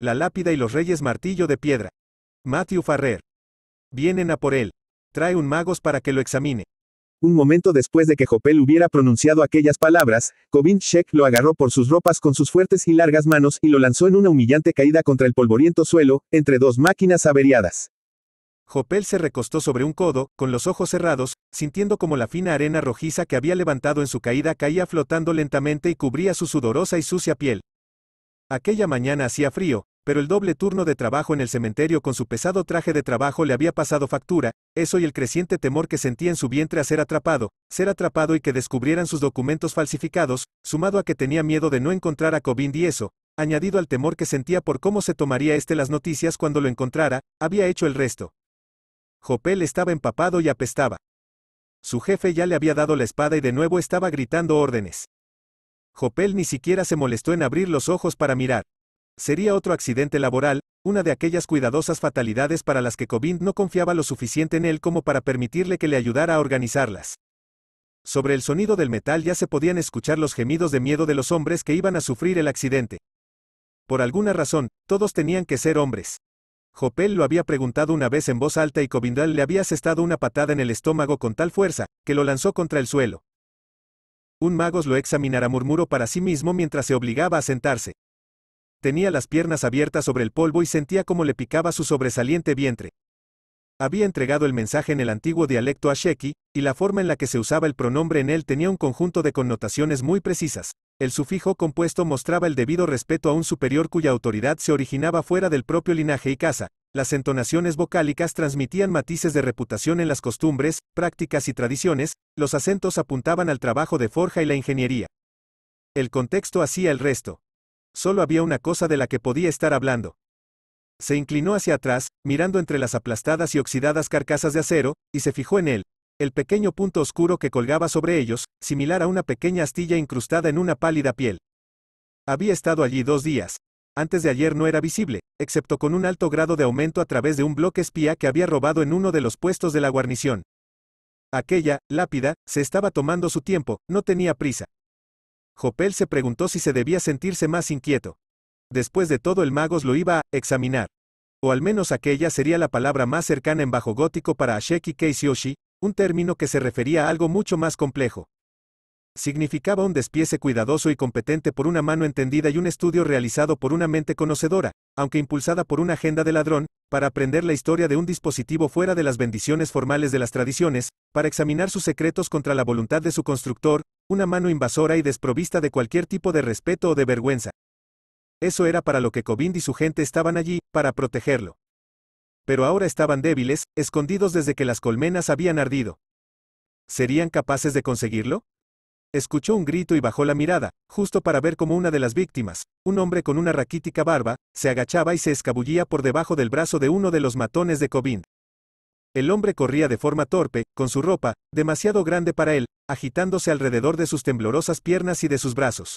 La lápida y los reyes martillo de piedra. Matthew Farrer. Vienen a por él. Trae un magos para que lo examine. Un momento después de que Jopel hubiera pronunciado aquellas palabras, Cobin Shek lo agarró por sus ropas con sus fuertes y largas manos y lo lanzó en una humillante caída contra el polvoriento suelo, entre dos máquinas averiadas. Jopel se recostó sobre un codo, con los ojos cerrados, sintiendo como la fina arena rojiza que había levantado en su caída caía flotando lentamente y cubría su sudorosa y sucia piel. Aquella mañana hacía frío, pero el doble turno de trabajo en el cementerio con su pesado traje de trabajo le había pasado factura, eso y el creciente temor que sentía en su vientre a ser atrapado, ser atrapado y que descubrieran sus documentos falsificados, sumado a que tenía miedo de no encontrar a Cobind y eso, añadido al temor que sentía por cómo se tomaría este las noticias cuando lo encontrara, había hecho el resto. Jopel estaba empapado y apestaba. Su jefe ya le había dado la espada y de nuevo estaba gritando órdenes. Jopel ni siquiera se molestó en abrir los ojos para mirar. Sería otro accidente laboral, una de aquellas cuidadosas fatalidades para las que Covind no confiaba lo suficiente en él como para permitirle que le ayudara a organizarlas. Sobre el sonido del metal ya se podían escuchar los gemidos de miedo de los hombres que iban a sufrir el accidente. Por alguna razón, todos tenían que ser hombres. Jopel lo había preguntado una vez en voz alta y Covindal le había asestado una patada en el estómago con tal fuerza, que lo lanzó contra el suelo. Un magos lo examinará murmuró para sí mismo mientras se obligaba a sentarse. Tenía las piernas abiertas sobre el polvo y sentía cómo le picaba su sobresaliente vientre. Había entregado el mensaje en el antiguo dialecto a Sheki, y la forma en la que se usaba el pronombre en él tenía un conjunto de connotaciones muy precisas. El sufijo compuesto mostraba el debido respeto a un superior cuya autoridad se originaba fuera del propio linaje y casa. Las entonaciones vocálicas transmitían matices de reputación en las costumbres, prácticas y tradiciones, los acentos apuntaban al trabajo de forja y la ingeniería. El contexto hacía el resto. Solo había una cosa de la que podía estar hablando. Se inclinó hacia atrás, mirando entre las aplastadas y oxidadas carcasas de acero, y se fijó en él, el pequeño punto oscuro que colgaba sobre ellos, similar a una pequeña astilla incrustada en una pálida piel. Había estado allí dos días. Antes de ayer no era visible, excepto con un alto grado de aumento a través de un bloque espía que había robado en uno de los puestos de la guarnición. Aquella, lápida, se estaba tomando su tiempo, no tenía prisa. Jopel se preguntó si se debía sentirse más inquieto. Después de todo el magos lo iba a examinar. O al menos aquella sería la palabra más cercana en bajo gótico para Asheki Keisyoshi, un término que se refería a algo mucho más complejo. Significaba un despiece cuidadoso y competente por una mano entendida y un estudio realizado por una mente conocedora, aunque impulsada por una agenda de ladrón, para aprender la historia de un dispositivo fuera de las bendiciones formales de las tradiciones, para examinar sus secretos contra la voluntad de su constructor, una mano invasora y desprovista de cualquier tipo de respeto o de vergüenza. Eso era para lo que Cobind y su gente estaban allí, para protegerlo. Pero ahora estaban débiles, escondidos desde que las colmenas habían ardido. ¿Serían capaces de conseguirlo? Escuchó un grito y bajó la mirada, justo para ver cómo una de las víctimas, un hombre con una raquítica barba, se agachaba y se escabullía por debajo del brazo de uno de los matones de Cobind. El hombre corría de forma torpe, con su ropa, demasiado grande para él, agitándose alrededor de sus temblorosas piernas y de sus brazos.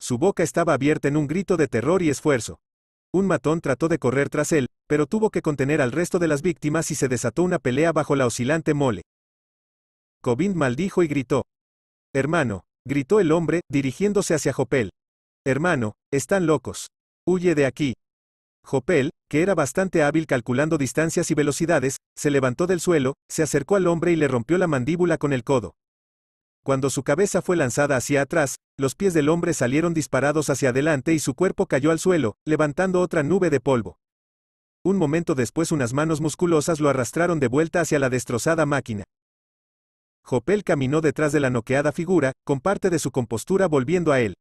Su boca estaba abierta en un grito de terror y esfuerzo. Un matón trató de correr tras él, pero tuvo que contener al resto de las víctimas y se desató una pelea bajo la oscilante mole. Cobind maldijo y gritó. Hermano, gritó el hombre, dirigiéndose hacia Jopel. Hermano, están locos. Huye de aquí. Jopel, que era bastante hábil calculando distancias y velocidades, se levantó del suelo, se acercó al hombre y le rompió la mandíbula con el codo. Cuando su cabeza fue lanzada hacia atrás, los pies del hombre salieron disparados hacia adelante y su cuerpo cayó al suelo, levantando otra nube de polvo. Un momento después unas manos musculosas lo arrastraron de vuelta hacia la destrozada máquina. Jopel caminó detrás de la noqueada figura, con parte de su compostura volviendo a él.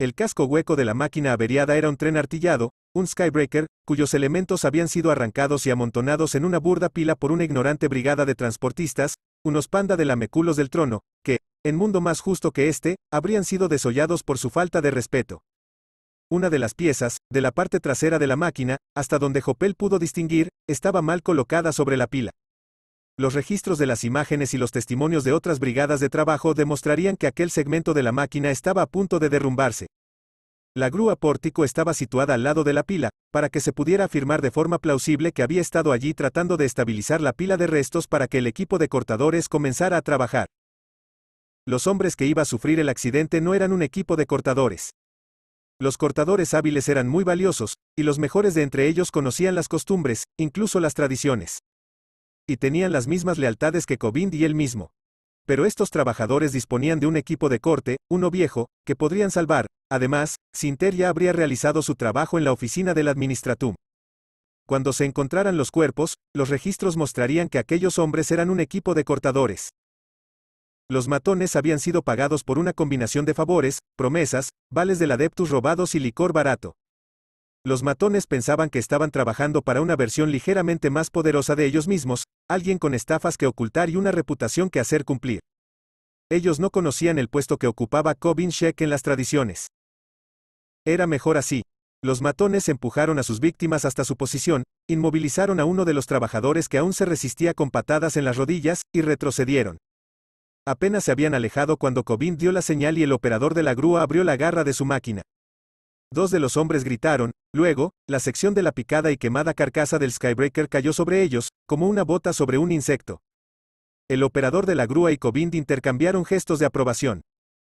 El casco hueco de la máquina averiada era un tren artillado, un skybreaker, cuyos elementos habían sido arrancados y amontonados en una burda pila por una ignorante brigada de transportistas, unos panda de lameculos del trono, que, en mundo más justo que este, habrían sido desollados por su falta de respeto. Una de las piezas, de la parte trasera de la máquina, hasta donde Jopel pudo distinguir, estaba mal colocada sobre la pila. Los registros de las imágenes y los testimonios de otras brigadas de trabajo demostrarían que aquel segmento de la máquina estaba a punto de derrumbarse. La grúa pórtico estaba situada al lado de la pila, para que se pudiera afirmar de forma plausible que había estado allí tratando de estabilizar la pila de restos para que el equipo de cortadores comenzara a trabajar. Los hombres que iba a sufrir el accidente no eran un equipo de cortadores. Los cortadores hábiles eran muy valiosos, y los mejores de entre ellos conocían las costumbres, incluso las tradiciones y tenían las mismas lealtades que Cobind y él mismo. Pero estos trabajadores disponían de un equipo de corte, uno viejo, que podrían salvar, además, Sinter ya habría realizado su trabajo en la oficina del administratum. Cuando se encontraran los cuerpos, los registros mostrarían que aquellos hombres eran un equipo de cortadores. Los matones habían sido pagados por una combinación de favores, promesas, vales del adeptus robados y licor barato. Los matones pensaban que estaban trabajando para una versión ligeramente más poderosa de ellos mismos, alguien con estafas que ocultar y una reputación que hacer cumplir. Ellos no conocían el puesto que ocupaba Kobin Shek en las tradiciones. Era mejor así. Los matones empujaron a sus víctimas hasta su posición, inmovilizaron a uno de los trabajadores que aún se resistía con patadas en las rodillas, y retrocedieron. Apenas se habían alejado cuando Cobin dio la señal y el operador de la grúa abrió la garra de su máquina. Dos de los hombres gritaron, luego, la sección de la picada y quemada carcasa del Skybreaker cayó sobre ellos, como una bota sobre un insecto. El operador de la grúa y Cobind intercambiaron gestos de aprobación.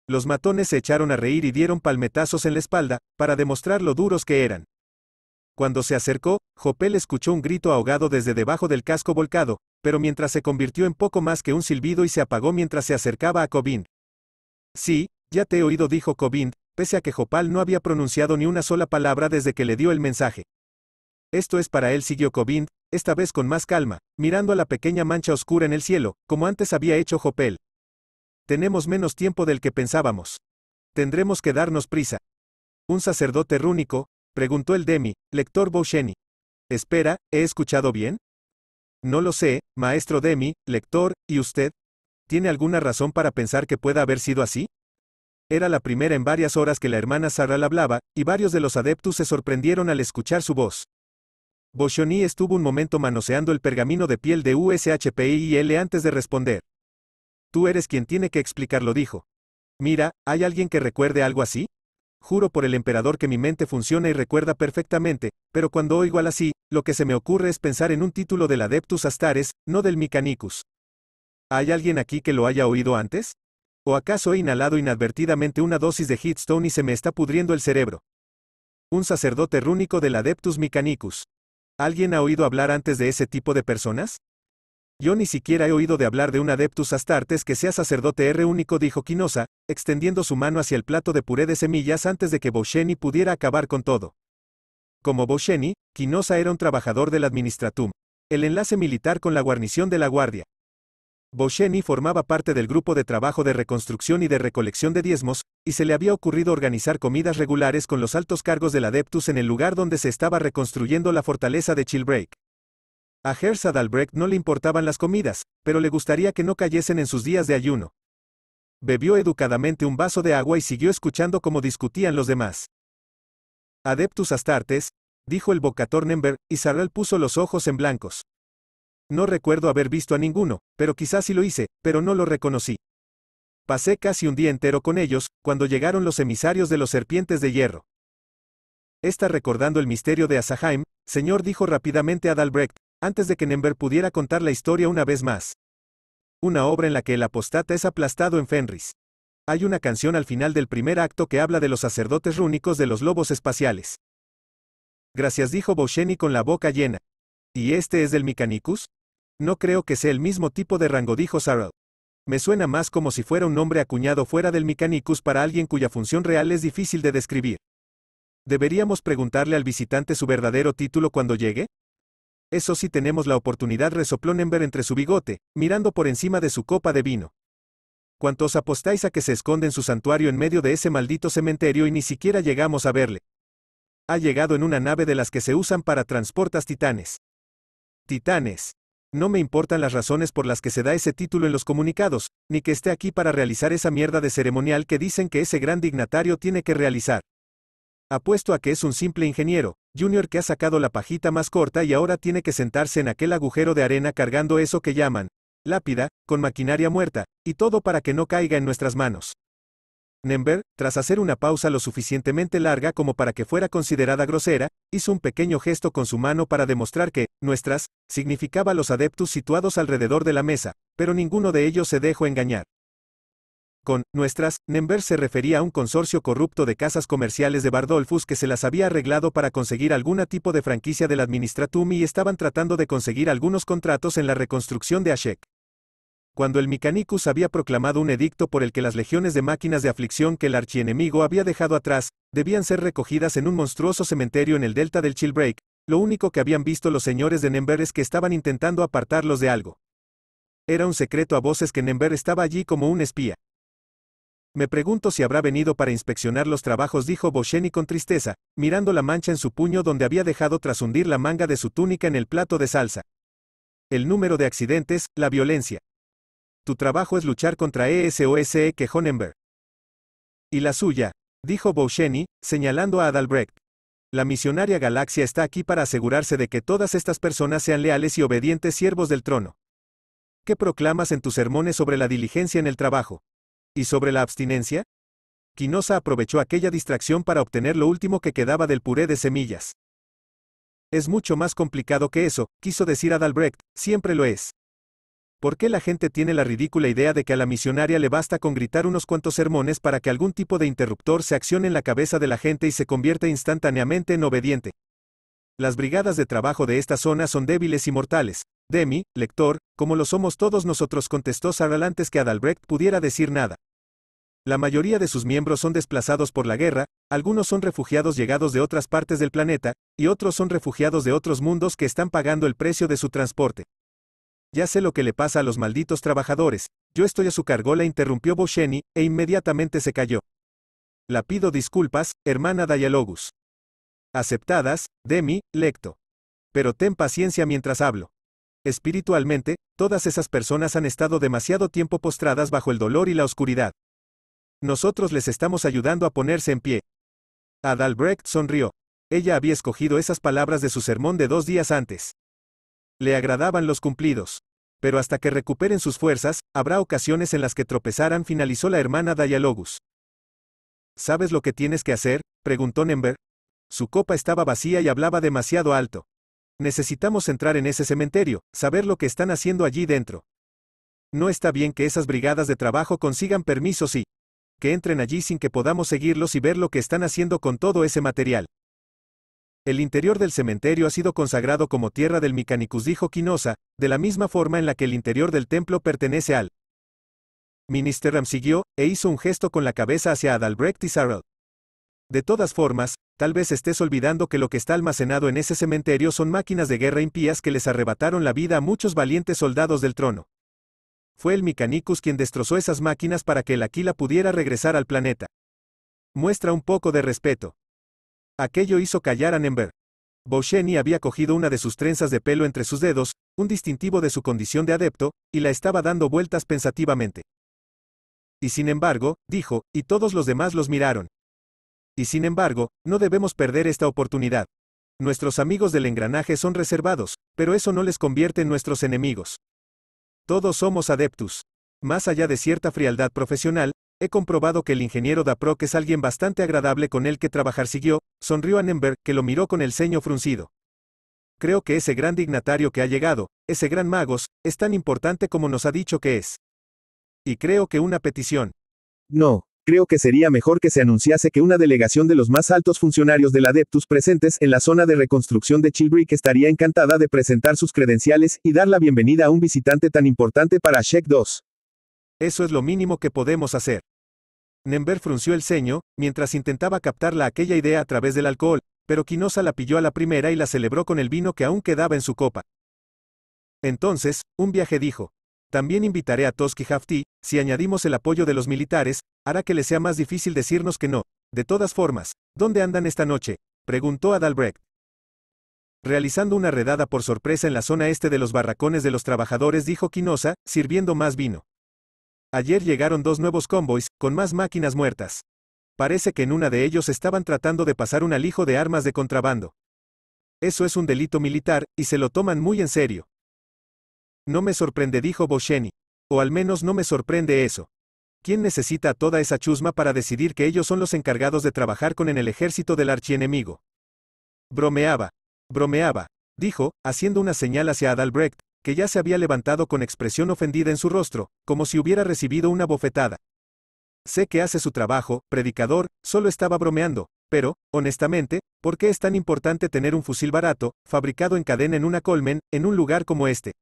Los matones se echaron a reír y dieron palmetazos en la espalda, para demostrar lo duros que eran. Cuando se acercó, Jopel escuchó un grito ahogado desde debajo del casco volcado, pero mientras se convirtió en poco más que un silbido y se apagó mientras se acercaba a Cobind. Sí, ya te he oído, dijo Cobind, pese a que Jopal no había pronunciado ni una sola palabra desde que le dio el mensaje. Esto es para él siguió Cobind, esta vez con más calma, mirando a la pequeña mancha oscura en el cielo, como antes había hecho Jopel. Tenemos menos tiempo del que pensábamos. Tendremos que darnos prisa. ¿Un sacerdote rúnico? preguntó el Demi, lector Boucheni. Espera, ¿he escuchado bien? No lo sé, maestro Demi, lector, ¿y usted? ¿Tiene alguna razón para pensar que pueda haber sido así? Era la primera en varias horas que la hermana Sarral hablaba, y varios de los adeptos se sorprendieron al escuchar su voz. Boshoni estuvo un momento manoseando el pergamino de piel de USHPIL antes de responder. Tú eres quien tiene que explicarlo, dijo. Mira, ¿hay alguien que recuerde algo así? Juro por el emperador que mi mente funciona y recuerda perfectamente, pero cuando oigo al así, lo que se me ocurre es pensar en un título del Adeptus Astares, no del Micanicus. ¿Hay alguien aquí que lo haya oído antes? ¿O acaso he inhalado inadvertidamente una dosis de Heatstone y se me está pudriendo el cerebro? Un sacerdote rúnico del Adeptus Mechanicus. ¿Alguien ha oído hablar antes de ese tipo de personas? Yo ni siquiera he oído de hablar de un Adeptus Astartes que sea sacerdote rúnico, dijo Quinosa, extendiendo su mano hacia el plato de puré de semillas antes de que Bosheni pudiera acabar con todo. Como Bosheni, Quinosa era un trabajador del Administratum. El enlace militar con la guarnición de la Guardia. Boscheni formaba parte del grupo de trabajo de reconstrucción y de recolección de diezmos, y se le había ocurrido organizar comidas regulares con los altos cargos del Adeptus en el lugar donde se estaba reconstruyendo la fortaleza de Chilbreak. A Herzad Albrecht no le importaban las comidas, pero le gustaría que no cayesen en sus días de ayuno. Bebió educadamente un vaso de agua y siguió escuchando cómo discutían los demás. Adeptus Astartes, dijo el vocator Nember, y Sarral puso los ojos en blancos. No recuerdo haber visto a ninguno, pero quizás sí lo hice, pero no lo reconocí. Pasé casi un día entero con ellos, cuando llegaron los emisarios de los serpientes de hierro. Está recordando el misterio de Asaheim, señor dijo rápidamente a Dalbrecht, antes de que Nember pudiera contar la historia una vez más. Una obra en la que el apostata es aplastado en Fenris. Hay una canción al final del primer acto que habla de los sacerdotes rúnicos de los lobos espaciales. Gracias dijo Boscheni con la boca llena. ¿Y este es del Micanicus? No creo que sea el mismo tipo de rango, dijo Sarah. Me suena más como si fuera un nombre acuñado fuera del Mechanicus para alguien cuya función real es difícil de describir. ¿Deberíamos preguntarle al visitante su verdadero título cuando llegue? Eso sí tenemos la oportunidad, resopló Nember entre su bigote, mirando por encima de su copa de vino. ¿Cuántos apostáis a que se esconde en su santuario en medio de ese maldito cementerio y ni siquiera llegamos a verle? Ha llegado en una nave de las que se usan para transportas titanes. Titanes. No me importan las razones por las que se da ese título en los comunicados, ni que esté aquí para realizar esa mierda de ceremonial que dicen que ese gran dignatario tiene que realizar. Apuesto a que es un simple ingeniero, Junior que ha sacado la pajita más corta y ahora tiene que sentarse en aquel agujero de arena cargando eso que llaman lápida, con maquinaria muerta, y todo para que no caiga en nuestras manos. Nember, tras hacer una pausa lo suficientemente larga como para que fuera considerada grosera, hizo un pequeño gesto con su mano para demostrar que, nuestras, significaba los adeptos situados alrededor de la mesa, pero ninguno de ellos se dejó engañar. Con nuestras, Nember se refería a un consorcio corrupto de casas comerciales de Bardolfus que se las había arreglado para conseguir algún tipo de franquicia del Administratum y estaban tratando de conseguir algunos contratos en la reconstrucción de Ashek cuando el Micanicus había proclamado un edicto por el que las legiones de máquinas de aflicción que el archienemigo había dejado atrás, debían ser recogidas en un monstruoso cementerio en el delta del Chillbreak, lo único que habían visto los señores de Nember es que estaban intentando apartarlos de algo. Era un secreto a voces que Nember estaba allí como un espía. Me pregunto si habrá venido para inspeccionar los trabajos, dijo Boscheni con tristeza, mirando la mancha en su puño donde había dejado tras hundir la manga de su túnica en el plato de salsa. El número de accidentes, la violencia, tu trabajo es luchar contra ESOSE e que Honenberg. Y la suya, dijo Boucheny, señalando a Adalbrecht. La misionaria galaxia está aquí para asegurarse de que todas estas personas sean leales y obedientes siervos del trono. ¿Qué proclamas en tus sermones sobre la diligencia en el trabajo? ¿Y sobre la abstinencia? Quinosa aprovechó aquella distracción para obtener lo último que quedaba del puré de semillas. Es mucho más complicado que eso, quiso decir Adalbrecht, siempre lo es. ¿Por qué la gente tiene la ridícula idea de que a la misionaria le basta con gritar unos cuantos sermones para que algún tipo de interruptor se accione en la cabeza de la gente y se convierta instantáneamente en obediente? Las brigadas de trabajo de esta zona son débiles y mortales. Demi, lector, como lo somos todos nosotros, contestó Sarral antes que Adalbrecht pudiera decir nada. La mayoría de sus miembros son desplazados por la guerra, algunos son refugiados llegados de otras partes del planeta, y otros son refugiados de otros mundos que están pagando el precio de su transporte. Ya sé lo que le pasa a los malditos trabajadores, yo estoy a su cargo, la interrumpió Boscheni, e inmediatamente se cayó. La pido disculpas, hermana Dialogus. Aceptadas, Demi, lecto. Pero ten paciencia mientras hablo. Espiritualmente, todas esas personas han estado demasiado tiempo postradas bajo el dolor y la oscuridad. Nosotros les estamos ayudando a ponerse en pie. Adalbrecht sonrió. Ella había escogido esas palabras de su sermón de dos días antes. Le agradaban los cumplidos. Pero hasta que recuperen sus fuerzas, habrá ocasiones en las que tropezarán, finalizó la hermana Dialogus. ¿Sabes lo que tienes que hacer? preguntó Nember. Su copa estaba vacía y hablaba demasiado alto. Necesitamos entrar en ese cementerio, saber lo que están haciendo allí dentro. No está bien que esas brigadas de trabajo consigan permisos y que entren allí sin que podamos seguirlos y ver lo que están haciendo con todo ese material. El interior del cementerio ha sido consagrado como tierra del Micanicus dijo Quinosa, de la misma forma en la que el interior del templo pertenece al. Ministerram siguió, e hizo un gesto con la cabeza hacia Adalbrecht y Sarald. De todas formas, tal vez estés olvidando que lo que está almacenado en ese cementerio son máquinas de guerra impías que les arrebataron la vida a muchos valientes soldados del trono. Fue el Micanicus quien destrozó esas máquinas para que el Aquila pudiera regresar al planeta. Muestra un poco de respeto. Aquello hizo callar a Nember. Bosheni había cogido una de sus trenzas de pelo entre sus dedos, un distintivo de su condición de adepto, y la estaba dando vueltas pensativamente. Y sin embargo, dijo, y todos los demás los miraron. Y sin embargo, no debemos perder esta oportunidad. Nuestros amigos del engranaje son reservados, pero eso no les convierte en nuestros enemigos. Todos somos adeptus. Más allá de cierta frialdad profesional, He comprobado que el ingeniero Daproc es alguien bastante agradable con el que trabajar siguió, sonrió Annenberg, que lo miró con el ceño fruncido. Creo que ese gran dignatario que ha llegado, ese gran magos, es tan importante como nos ha dicho que es. Y creo que una petición. No, creo que sería mejor que se anunciase que una delegación de los más altos funcionarios del Adeptus presentes en la zona de reconstrucción de Chilbrick estaría encantada de presentar sus credenciales y dar la bienvenida a un visitante tan importante para Sheck 2. Eso es lo mínimo que podemos hacer. Nember frunció el ceño, mientras intentaba captarla aquella idea a través del alcohol, pero Quinosa la pilló a la primera y la celebró con el vino que aún quedaba en su copa. Entonces, un viaje dijo. También invitaré a Toski Hafti, si añadimos el apoyo de los militares, hará que le sea más difícil decirnos que no. De todas formas, ¿dónde andan esta noche? preguntó Adalbrecht. Realizando una redada por sorpresa en la zona este de los barracones de los trabajadores, dijo Quinosa, sirviendo más vino. Ayer llegaron dos nuevos convoys, con más máquinas muertas. Parece que en una de ellos estaban tratando de pasar un alijo de armas de contrabando. Eso es un delito militar, y se lo toman muy en serio. No me sorprende, dijo Boscheni. O al menos no me sorprende eso. ¿Quién necesita toda esa chusma para decidir que ellos son los encargados de trabajar con en el ejército del archienemigo? Bromeaba. Bromeaba, dijo, haciendo una señal hacia Adalbrecht, que ya se había levantado con expresión ofendida en su rostro, como si hubiera recibido una bofetada. Sé que hace su trabajo, predicador, solo estaba bromeando, pero, honestamente, ¿por qué es tan importante tener un fusil barato, fabricado en cadena en una colmen, en un lugar como este?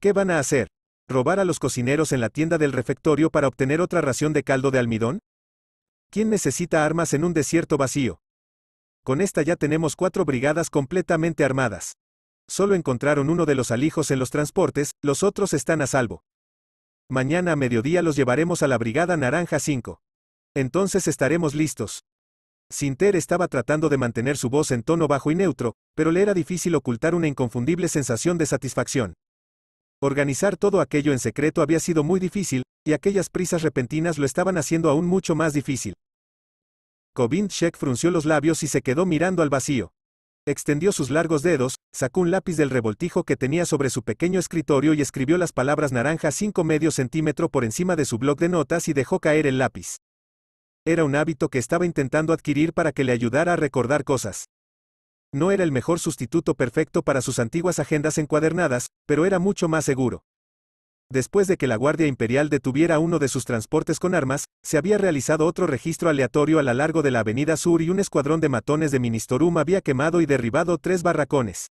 ¿Qué van a hacer? ¿Robar a los cocineros en la tienda del refectorio para obtener otra ración de caldo de almidón? ¿Quién necesita armas en un desierto vacío? Con esta ya tenemos cuatro brigadas completamente armadas. Solo encontraron uno de los alijos en los transportes, los otros están a salvo. Mañana a mediodía los llevaremos a la Brigada Naranja 5. Entonces estaremos listos. Sinter estaba tratando de mantener su voz en tono bajo y neutro, pero le era difícil ocultar una inconfundible sensación de satisfacción. Organizar todo aquello en secreto había sido muy difícil, y aquellas prisas repentinas lo estaban haciendo aún mucho más difícil. Shek frunció los labios y se quedó mirando al vacío. Extendió sus largos dedos, sacó un lápiz del revoltijo que tenía sobre su pequeño escritorio y escribió las palabras naranja 5 medio centímetro por encima de su bloc de notas y dejó caer el lápiz. Era un hábito que estaba intentando adquirir para que le ayudara a recordar cosas. No era el mejor sustituto perfecto para sus antiguas agendas encuadernadas, pero era mucho más seguro. Después de que la Guardia Imperial detuviera uno de sus transportes con armas, se había realizado otro registro aleatorio a lo largo de la Avenida Sur y un escuadrón de matones de Ministorum había quemado y derribado tres barracones.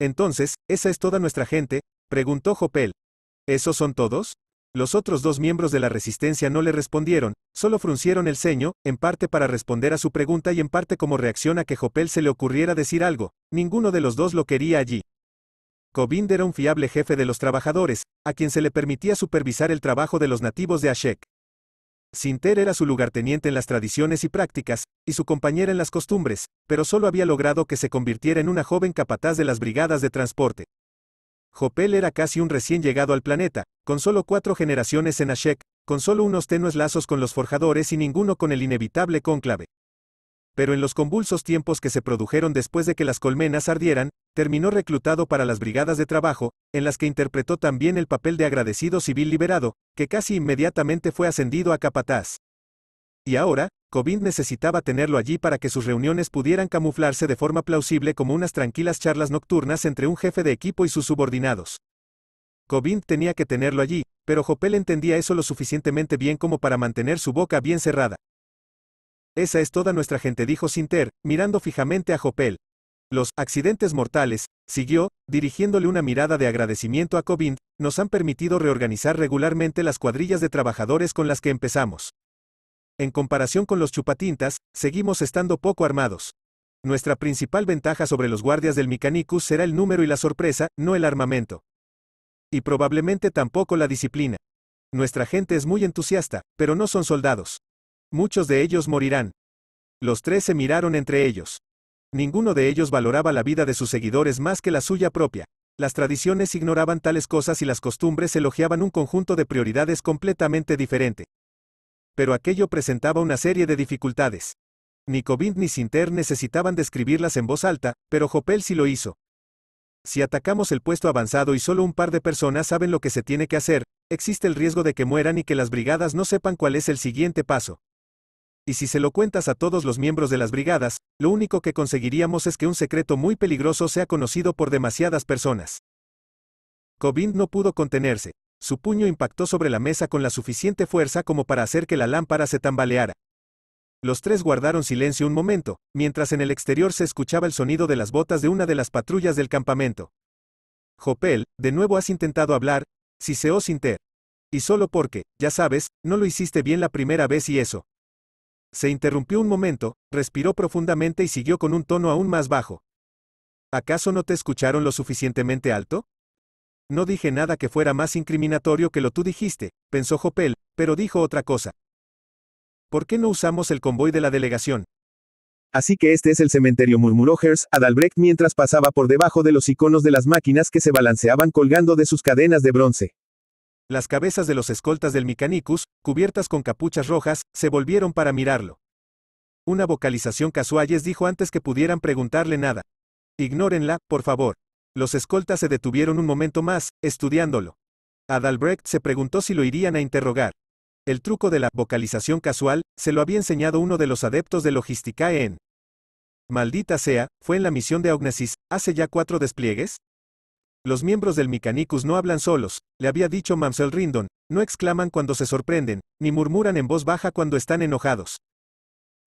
Entonces, ¿esa es toda nuestra gente? preguntó Jopel. ¿Esos son todos? Los otros dos miembros de la resistencia no le respondieron, solo fruncieron el ceño, en parte para responder a su pregunta y en parte como reacción a que Jopel se le ocurriera decir algo, ninguno de los dos lo quería allí. Cobind era un fiable jefe de los trabajadores, a quien se le permitía supervisar el trabajo de los nativos de Ashek. Sinter era su lugarteniente en las tradiciones y prácticas, y su compañera en las costumbres, pero solo había logrado que se convirtiera en una joven capataz de las brigadas de transporte. Jopel era casi un recién llegado al planeta, con solo cuatro generaciones en Ashek, con solo unos tenues lazos con los forjadores y ninguno con el inevitable cónclave pero en los convulsos tiempos que se produjeron después de que las colmenas ardieran, terminó reclutado para las brigadas de trabajo, en las que interpretó también el papel de agradecido civil liberado, que casi inmediatamente fue ascendido a capataz. Y ahora, Cobind necesitaba tenerlo allí para que sus reuniones pudieran camuflarse de forma plausible como unas tranquilas charlas nocturnas entre un jefe de equipo y sus subordinados. Cobind tenía que tenerlo allí, pero Jopel entendía eso lo suficientemente bien como para mantener su boca bien cerrada. Esa es toda nuestra gente, dijo Sinter, mirando fijamente a Jopel. Los accidentes mortales, siguió, dirigiéndole una mirada de agradecimiento a Cobind, nos han permitido reorganizar regularmente las cuadrillas de trabajadores con las que empezamos. En comparación con los chupatintas, seguimos estando poco armados. Nuestra principal ventaja sobre los guardias del Micanicus será el número y la sorpresa, no el armamento. Y probablemente tampoco la disciplina. Nuestra gente es muy entusiasta, pero no son soldados. Muchos de ellos morirán. Los tres se miraron entre ellos. Ninguno de ellos valoraba la vida de sus seguidores más que la suya propia. Las tradiciones ignoraban tales cosas y las costumbres elogiaban un conjunto de prioridades completamente diferente. Pero aquello presentaba una serie de dificultades. Ni Covint ni Sinter necesitaban describirlas en voz alta, pero Hopel sí lo hizo. Si atacamos el puesto avanzado y solo un par de personas saben lo que se tiene que hacer, existe el riesgo de que mueran y que las brigadas no sepan cuál es el siguiente paso y si se lo cuentas a todos los miembros de las brigadas, lo único que conseguiríamos es que un secreto muy peligroso sea conocido por demasiadas personas. Cobind no pudo contenerse, su puño impactó sobre la mesa con la suficiente fuerza como para hacer que la lámpara se tambaleara. Los tres guardaron silencio un momento, mientras en el exterior se escuchaba el sonido de las botas de una de las patrullas del campamento. Jopel, de nuevo has intentado hablar, si se sin inter. Y solo porque, ya sabes, no lo hiciste bien la primera vez y eso. Se interrumpió un momento, respiró profundamente y siguió con un tono aún más bajo. ¿Acaso no te escucharon lo suficientemente alto? No dije nada que fuera más incriminatorio que lo tú dijiste, pensó Jopel, pero dijo otra cosa. ¿Por qué no usamos el convoy de la delegación? Así que este es el cementerio, murmuró Hers a Dalbrecht mientras pasaba por debajo de los iconos de las máquinas que se balanceaban colgando de sus cadenas de bronce. Las cabezas de los escoltas del Micanicus, cubiertas con capuchas rojas, se volvieron para mirarlo. Una vocalización Casualles dijo antes que pudieran preguntarle nada. Ignórenla, por favor. Los escoltas se detuvieron un momento más, estudiándolo. Adalbrecht se preguntó si lo irían a interrogar. El truco de la vocalización casual se lo había enseñado uno de los adeptos de logística en Maldita sea, fue en la misión de Agnesis hace ya cuatro despliegues. Los miembros del Micanicus no hablan solos, le había dicho Mamsel Rindon, no exclaman cuando se sorprenden, ni murmuran en voz baja cuando están enojados.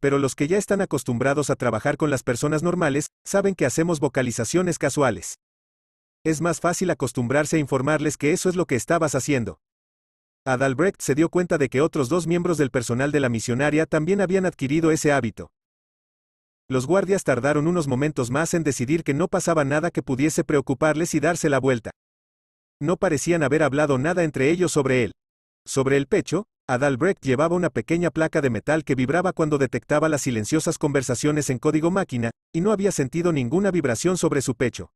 Pero los que ya están acostumbrados a trabajar con las personas normales, saben que hacemos vocalizaciones casuales. Es más fácil acostumbrarse a informarles que eso es lo que estabas haciendo. Adalbrecht se dio cuenta de que otros dos miembros del personal de la misionaria también habían adquirido ese hábito. Los guardias tardaron unos momentos más en decidir que no pasaba nada que pudiese preocuparles y darse la vuelta. No parecían haber hablado nada entre ellos sobre él. Sobre el pecho, Adalbrecht llevaba una pequeña placa de metal que vibraba cuando detectaba las silenciosas conversaciones en código máquina, y no había sentido ninguna vibración sobre su pecho.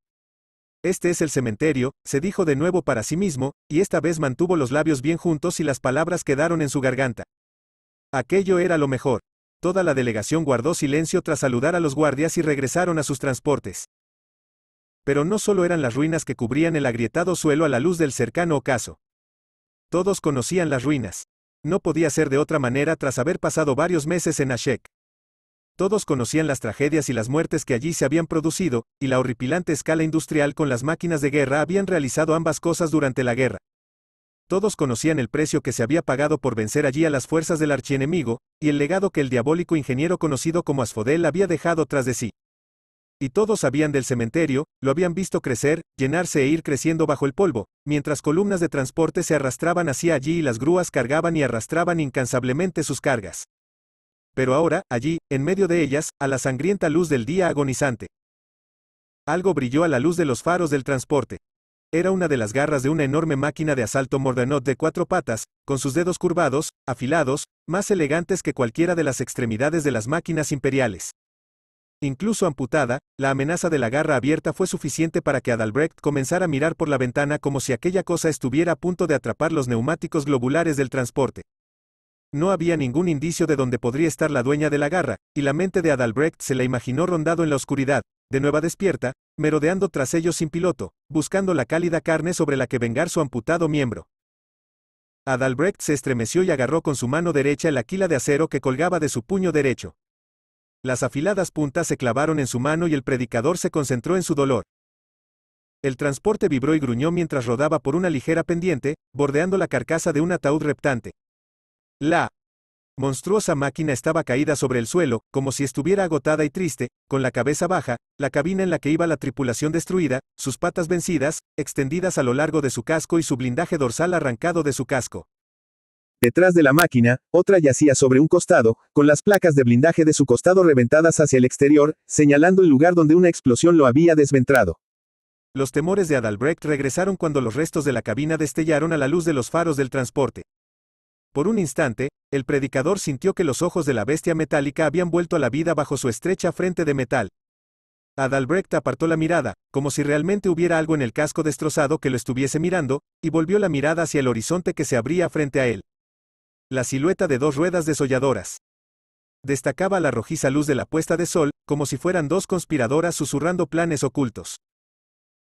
Este es el cementerio, se dijo de nuevo para sí mismo, y esta vez mantuvo los labios bien juntos y las palabras quedaron en su garganta. Aquello era lo mejor. Toda la delegación guardó silencio tras saludar a los guardias y regresaron a sus transportes. Pero no solo eran las ruinas que cubrían el agrietado suelo a la luz del cercano ocaso. Todos conocían las ruinas. No podía ser de otra manera tras haber pasado varios meses en Ashek. Todos conocían las tragedias y las muertes que allí se habían producido, y la horripilante escala industrial con las máquinas de guerra habían realizado ambas cosas durante la guerra, todos conocían el precio que se había pagado por vencer allí a las fuerzas del archienemigo, y el legado que el diabólico ingeniero conocido como Asfodel había dejado tras de sí. Y todos sabían del cementerio, lo habían visto crecer, llenarse e ir creciendo bajo el polvo, mientras columnas de transporte se arrastraban hacia allí y las grúas cargaban y arrastraban incansablemente sus cargas. Pero ahora, allí, en medio de ellas, a la sangrienta luz del día agonizante. Algo brilló a la luz de los faros del transporte. Era una de las garras de una enorme máquina de asalto Mordenot de cuatro patas, con sus dedos curvados, afilados, más elegantes que cualquiera de las extremidades de las máquinas imperiales. Incluso amputada, la amenaza de la garra abierta fue suficiente para que Adalbrecht comenzara a mirar por la ventana como si aquella cosa estuviera a punto de atrapar los neumáticos globulares del transporte. No había ningún indicio de dónde podría estar la dueña de la garra, y la mente de Adalbrecht se la imaginó rondado en la oscuridad, de nueva despierta, merodeando tras ellos sin piloto, buscando la cálida carne sobre la que vengar su amputado miembro. Adalbrecht se estremeció y agarró con su mano derecha el aquila de acero que colgaba de su puño derecho. Las afiladas puntas se clavaron en su mano y el predicador se concentró en su dolor. El transporte vibró y gruñó mientras rodaba por una ligera pendiente, bordeando la carcasa de un ataúd reptante. La monstruosa máquina estaba caída sobre el suelo, como si estuviera agotada y triste, con la cabeza baja, la cabina en la que iba la tripulación destruida, sus patas vencidas, extendidas a lo largo de su casco y su blindaje dorsal arrancado de su casco. Detrás de la máquina, otra yacía sobre un costado, con las placas de blindaje de su costado reventadas hacia el exterior, señalando el lugar donde una explosión lo había desventrado. Los temores de Adalbrecht regresaron cuando los restos de la cabina destellaron a la luz de los faros del transporte. Por un instante, el predicador sintió que los ojos de la bestia metálica habían vuelto a la vida bajo su estrecha frente de metal. Adalbrecht apartó la mirada, como si realmente hubiera algo en el casco destrozado que lo estuviese mirando, y volvió la mirada hacia el horizonte que se abría frente a él. La silueta de dos ruedas desolladoras. Destacaba la rojiza luz de la puesta de sol, como si fueran dos conspiradoras susurrando planes ocultos.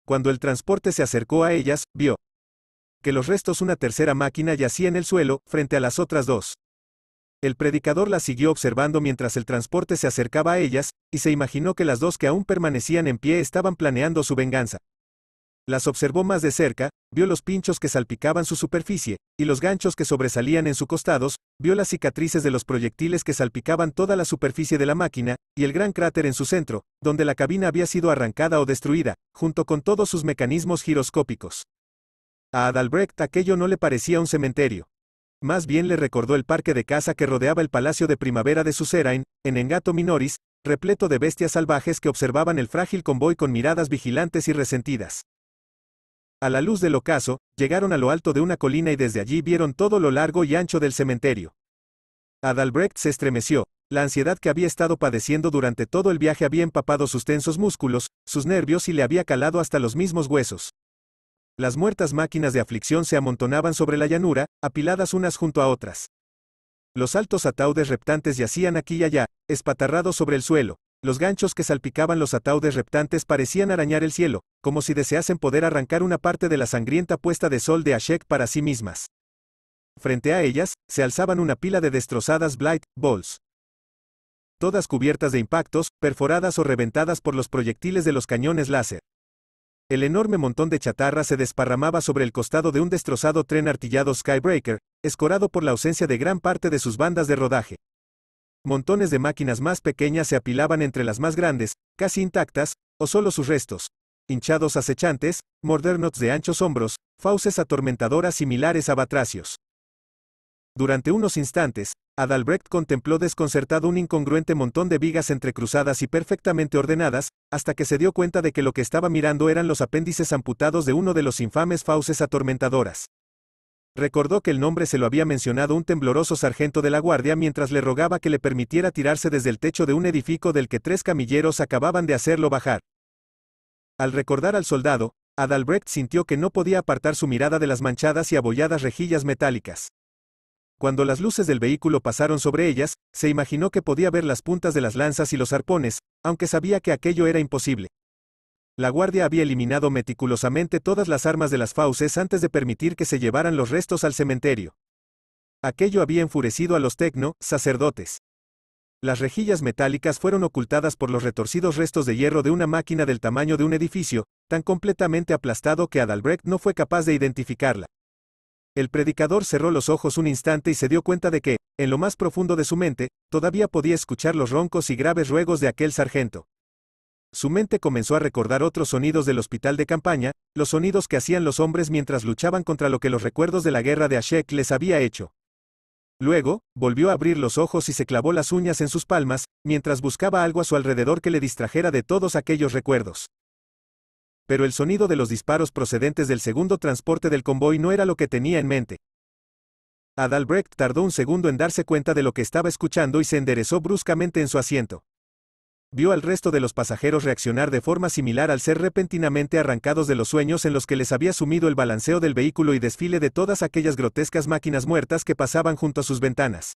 Cuando el transporte se acercó a ellas, vio, que los restos una tercera máquina yacía en el suelo, frente a las otras dos. El predicador las siguió observando mientras el transporte se acercaba a ellas, y se imaginó que las dos que aún permanecían en pie estaban planeando su venganza. Las observó más de cerca, vio los pinchos que salpicaban su superficie, y los ganchos que sobresalían en sus costados, vio las cicatrices de los proyectiles que salpicaban toda la superficie de la máquina, y el gran cráter en su centro, donde la cabina había sido arrancada o destruida, junto con todos sus mecanismos giroscópicos. A Adalbrecht aquello no le parecía un cementerio. Más bien le recordó el parque de caza que rodeaba el palacio de primavera de Suserain, en Engato Minoris, repleto de bestias salvajes que observaban el frágil convoy con miradas vigilantes y resentidas. A la luz del ocaso, llegaron a lo alto de una colina y desde allí vieron todo lo largo y ancho del cementerio. Adalbrecht se estremeció, la ansiedad que había estado padeciendo durante todo el viaje había empapado sus tensos músculos, sus nervios y le había calado hasta los mismos huesos. Las muertas máquinas de aflicción se amontonaban sobre la llanura, apiladas unas junto a otras. Los altos ataúdes reptantes yacían aquí y allá, espatarrados sobre el suelo. Los ganchos que salpicaban los ataúdes reptantes parecían arañar el cielo, como si deseasen poder arrancar una parte de la sangrienta puesta de sol de Ashek para sí mismas. Frente a ellas, se alzaban una pila de destrozadas Blight Balls. Todas cubiertas de impactos, perforadas o reventadas por los proyectiles de los cañones láser. El enorme montón de chatarra se desparramaba sobre el costado de un destrozado tren artillado Skybreaker, escorado por la ausencia de gran parte de sus bandas de rodaje. Montones de máquinas más pequeñas se apilaban entre las más grandes, casi intactas, o solo sus restos. Hinchados acechantes, mordernots de anchos hombros, fauces atormentadoras similares a batracios. Durante unos instantes, Adalbrecht contempló desconcertado un incongruente montón de vigas entrecruzadas y perfectamente ordenadas, hasta que se dio cuenta de que lo que estaba mirando eran los apéndices amputados de uno de los infames fauces atormentadoras. Recordó que el nombre se lo había mencionado un tembloroso sargento de la guardia mientras le rogaba que le permitiera tirarse desde el techo de un edificio del que tres camilleros acababan de hacerlo bajar. Al recordar al soldado, Adalbrecht sintió que no podía apartar su mirada de las manchadas y abolladas rejillas metálicas. Cuando las luces del vehículo pasaron sobre ellas, se imaginó que podía ver las puntas de las lanzas y los arpones, aunque sabía que aquello era imposible. La guardia había eliminado meticulosamente todas las armas de las fauces antes de permitir que se llevaran los restos al cementerio. Aquello había enfurecido a los tecno, sacerdotes. Las rejillas metálicas fueron ocultadas por los retorcidos restos de hierro de una máquina del tamaño de un edificio, tan completamente aplastado que Adalbrecht no fue capaz de identificarla. El predicador cerró los ojos un instante y se dio cuenta de que, en lo más profundo de su mente, todavía podía escuchar los roncos y graves ruegos de aquel sargento. Su mente comenzó a recordar otros sonidos del hospital de campaña, los sonidos que hacían los hombres mientras luchaban contra lo que los recuerdos de la guerra de Ashek les había hecho. Luego, volvió a abrir los ojos y se clavó las uñas en sus palmas, mientras buscaba algo a su alrededor que le distrajera de todos aquellos recuerdos pero el sonido de los disparos procedentes del segundo transporte del convoy no era lo que tenía en mente. Adalbrecht tardó un segundo en darse cuenta de lo que estaba escuchando y se enderezó bruscamente en su asiento. Vio al resto de los pasajeros reaccionar de forma similar al ser repentinamente arrancados de los sueños en los que les había sumido el balanceo del vehículo y desfile de todas aquellas grotescas máquinas muertas que pasaban junto a sus ventanas.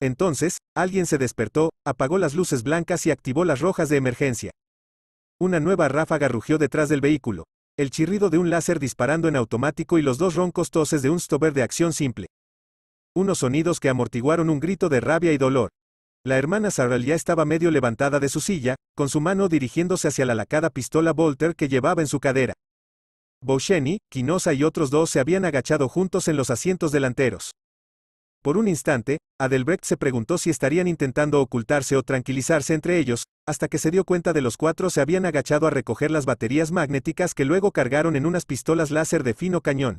Entonces, alguien se despertó, apagó las luces blancas y activó las rojas de emergencia. Una nueva ráfaga rugió detrás del vehículo. El chirrido de un láser disparando en automático y los dos roncos toses de un stover de acción simple. Unos sonidos que amortiguaron un grito de rabia y dolor. La hermana Sarrel ya estaba medio levantada de su silla, con su mano dirigiéndose hacia la lacada pistola Bolter que llevaba en su cadera. Bosheni, Quinosa y otros dos se habían agachado juntos en los asientos delanteros. Por un instante, Adelbrecht se preguntó si estarían intentando ocultarse o tranquilizarse entre ellos, hasta que se dio cuenta de los cuatro se habían agachado a recoger las baterías magnéticas que luego cargaron en unas pistolas láser de fino cañón.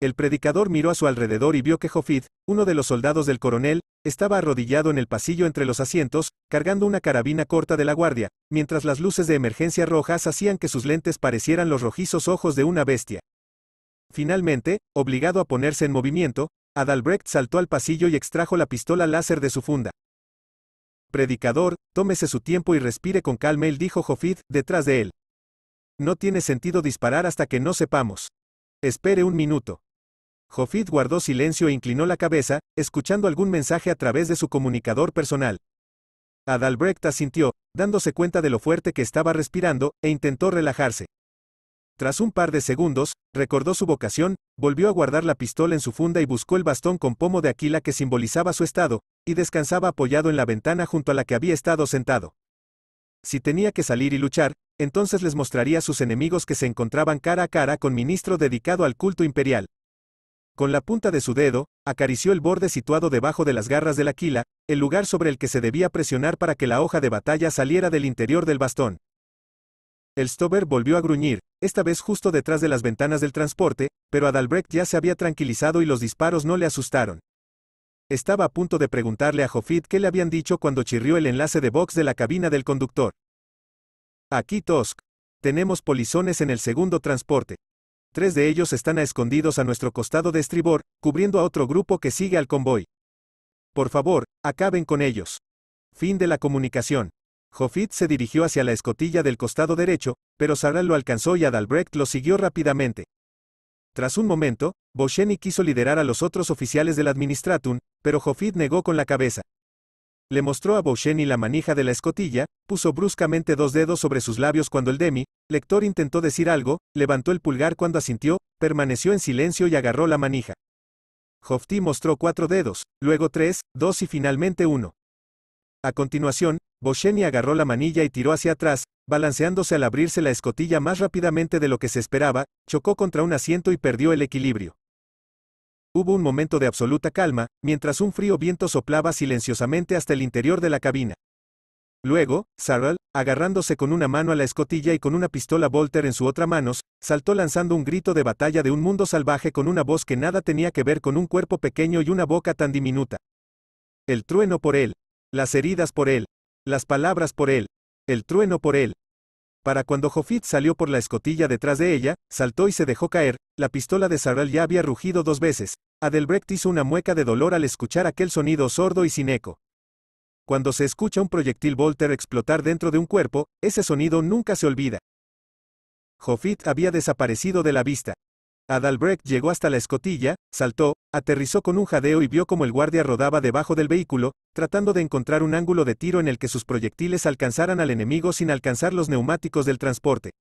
El predicador miró a su alrededor y vio que Jofid, uno de los soldados del coronel, estaba arrodillado en el pasillo entre los asientos, cargando una carabina corta de la guardia, mientras las luces de emergencia rojas hacían que sus lentes parecieran los rojizos ojos de una bestia. Finalmente, obligado a ponerse en movimiento, Adalbrecht saltó al pasillo y extrajo la pistola láser de su funda. Predicador, tómese su tiempo y respire con calma, él dijo Jofid, detrás de él. No tiene sentido disparar hasta que no sepamos. Espere un minuto. Jofid guardó silencio e inclinó la cabeza, escuchando algún mensaje a través de su comunicador personal. Adalbrecht asintió, dándose cuenta de lo fuerte que estaba respirando, e intentó relajarse. Tras un par de segundos, recordó su vocación, volvió a guardar la pistola en su funda y buscó el bastón con pomo de Aquila que simbolizaba su estado, y descansaba apoyado en la ventana junto a la que había estado sentado. Si tenía que salir y luchar, entonces les mostraría a sus enemigos que se encontraban cara a cara con ministro dedicado al culto imperial. Con la punta de su dedo, acarició el borde situado debajo de las garras del Aquila, el lugar sobre el que se debía presionar para que la hoja de batalla saliera del interior del bastón. El Stover volvió a gruñir, esta vez justo detrás de las ventanas del transporte, pero Adalbrecht ya se había tranquilizado y los disparos no le asustaron. Estaba a punto de preguntarle a Jofit qué le habían dicho cuando chirrió el enlace de box de la cabina del conductor. Aquí Tosk. Tenemos polizones en el segundo transporte. Tres de ellos están a escondidos a nuestro costado de estribor, cubriendo a otro grupo que sigue al convoy. Por favor, acaben con ellos. Fin de la comunicación. Joffit se dirigió hacia la escotilla del costado derecho, pero Sarral lo alcanzó y Adalbrecht lo siguió rápidamente. Tras un momento, Boscheni quiso liderar a los otros oficiales del Administratum, pero Joffit negó con la cabeza. Le mostró a Bosheni la manija de la escotilla, puso bruscamente dos dedos sobre sus labios cuando el Demi, lector intentó decir algo, levantó el pulgar cuando asintió, permaneció en silencio y agarró la manija. Hofti mostró cuatro dedos, luego tres, dos y finalmente uno. A continuación, Bosheni agarró la manilla y tiró hacia atrás, balanceándose al abrirse la escotilla más rápidamente de lo que se esperaba, chocó contra un asiento y perdió el equilibrio. Hubo un momento de absoluta calma, mientras un frío viento soplaba silenciosamente hasta el interior de la cabina. Luego, Sarral, agarrándose con una mano a la escotilla y con una pistola Volter en su otra mano, saltó lanzando un grito de batalla de un mundo salvaje con una voz que nada tenía que ver con un cuerpo pequeño y una boca tan diminuta. El trueno por él, las heridas por él, las palabras por él, el trueno por él. Para cuando Jofit salió por la escotilla detrás de ella, saltó y se dejó caer, la pistola de Saral ya había rugido dos veces. Adelbrecht hizo una mueca de dolor al escuchar aquel sonido sordo y sin eco. Cuando se escucha un proyectil Volter explotar dentro de un cuerpo, ese sonido nunca se olvida. Jofit había desaparecido de la vista. Adalbrecht llegó hasta la escotilla, saltó, aterrizó con un jadeo y vio como el guardia rodaba debajo del vehículo, tratando de encontrar un ángulo de tiro en el que sus proyectiles alcanzaran al enemigo sin alcanzar los neumáticos del transporte.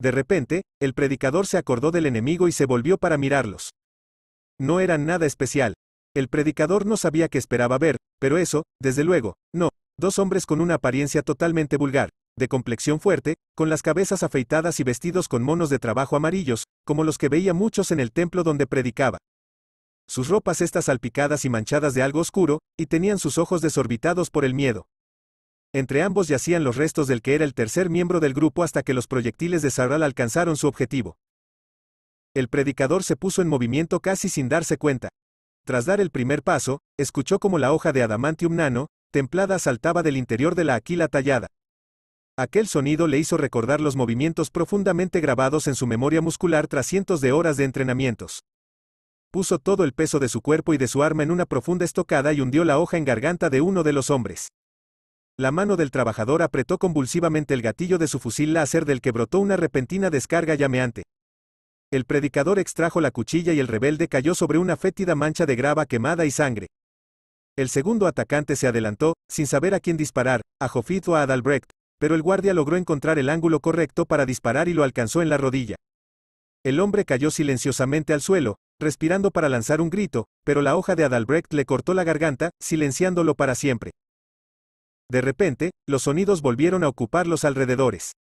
De repente, el predicador se acordó del enemigo y se volvió para mirarlos. No eran nada especial. El predicador no sabía qué esperaba ver, pero eso, desde luego, no, dos hombres con una apariencia totalmente vulgar, de complexión fuerte, con las cabezas afeitadas y vestidos con monos de trabajo amarillos, como los que veía muchos en el templo donde predicaba. Sus ropas estas salpicadas y manchadas de algo oscuro, y tenían sus ojos desorbitados por el miedo. Entre ambos yacían los restos del que era el tercer miembro del grupo hasta que los proyectiles de Sarral alcanzaron su objetivo. El predicador se puso en movimiento casi sin darse cuenta. Tras dar el primer paso, escuchó como la hoja de adamantium nano, templada saltaba del interior de la aquila tallada. Aquel sonido le hizo recordar los movimientos profundamente grabados en su memoria muscular tras cientos de horas de entrenamientos. Puso todo el peso de su cuerpo y de su arma en una profunda estocada y hundió la hoja en garganta de uno de los hombres. La mano del trabajador apretó convulsivamente el gatillo de su fusil láser del que brotó una repentina descarga llameante. El predicador extrajo la cuchilla y el rebelde cayó sobre una fétida mancha de grava quemada y sangre. El segundo atacante se adelantó, sin saber a quién disparar, a Jofit o a Adalbrecht, pero el guardia logró encontrar el ángulo correcto para disparar y lo alcanzó en la rodilla. El hombre cayó silenciosamente al suelo, respirando para lanzar un grito, pero la hoja de Adalbrecht le cortó la garganta, silenciándolo para siempre. De repente, los sonidos volvieron a ocupar los alrededores.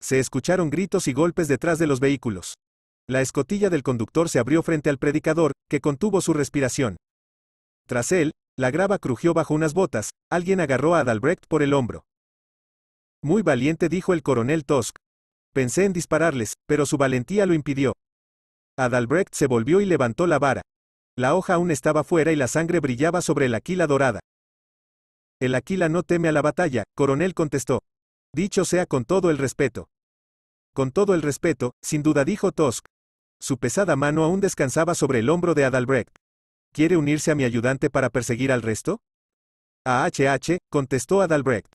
Se escucharon gritos y golpes detrás de los vehículos. La escotilla del conductor se abrió frente al predicador, que contuvo su respiración. Tras él, la grava crujió bajo unas botas, alguien agarró a Adalbrecht por el hombro. Muy valiente dijo el coronel Tosk. Pensé en dispararles, pero su valentía lo impidió. Adalbrecht se volvió y levantó la vara. La hoja aún estaba fuera y la sangre brillaba sobre la aquila dorada. El aquila no teme a la batalla, coronel contestó. Dicho sea con todo el respeto. Con todo el respeto, sin duda dijo Tosk. Su pesada mano aún descansaba sobre el hombro de Adalbrecht. ¿Quiere unirse a mi ayudante para perseguir al resto? A AHH, contestó Adalbrecht.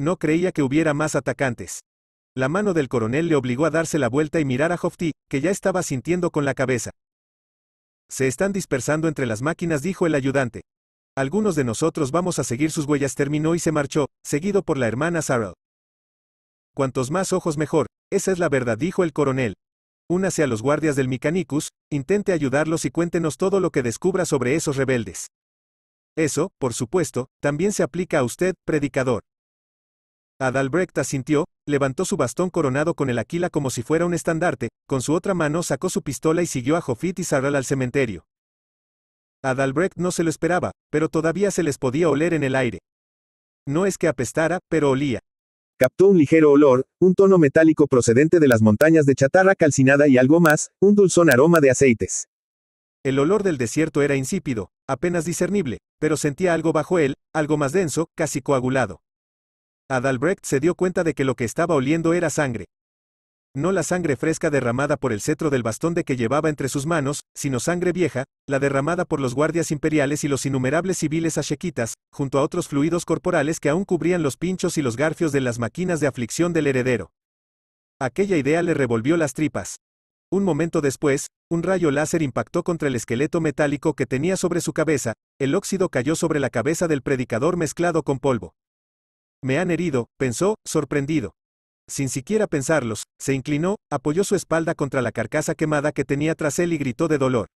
No creía que hubiera más atacantes. La mano del coronel le obligó a darse la vuelta y mirar a Hofti, que ya estaba sintiendo con la cabeza. Se están dispersando entre las máquinas, dijo el ayudante. Algunos de nosotros vamos a seguir sus huellas, terminó y se marchó, seguido por la hermana Sarah. Cuantos más ojos mejor, esa es la verdad, dijo el coronel. Únase a los guardias del Micanicus, intente ayudarlos y cuéntenos todo lo que descubra sobre esos rebeldes. Eso, por supuesto, también se aplica a usted, predicador. Adalbrecht asintió, levantó su bastón coronado con el aquila como si fuera un estandarte, con su otra mano sacó su pistola y siguió a Jofit y Sarral al cementerio. Adalbrecht no se lo esperaba, pero todavía se les podía oler en el aire. No es que apestara, pero olía. Captó un ligero olor, un tono metálico procedente de las montañas de chatarra calcinada y algo más, un dulzón aroma de aceites. El olor del desierto era insípido, apenas discernible, pero sentía algo bajo él, algo más denso, casi coagulado. Adalbrecht se dio cuenta de que lo que estaba oliendo era sangre. No la sangre fresca derramada por el cetro del bastón de que llevaba entre sus manos, sino sangre vieja, la derramada por los guardias imperiales y los innumerables civiles ashequitas, junto a otros fluidos corporales que aún cubrían los pinchos y los garfios de las máquinas de aflicción del heredero. Aquella idea le revolvió las tripas. Un momento después, un rayo láser impactó contra el esqueleto metálico que tenía sobre su cabeza, el óxido cayó sobre la cabeza del predicador mezclado con polvo. Me han herido, pensó, sorprendido. Sin siquiera pensarlos, se inclinó, apoyó su espalda contra la carcasa quemada que tenía tras él y gritó de dolor.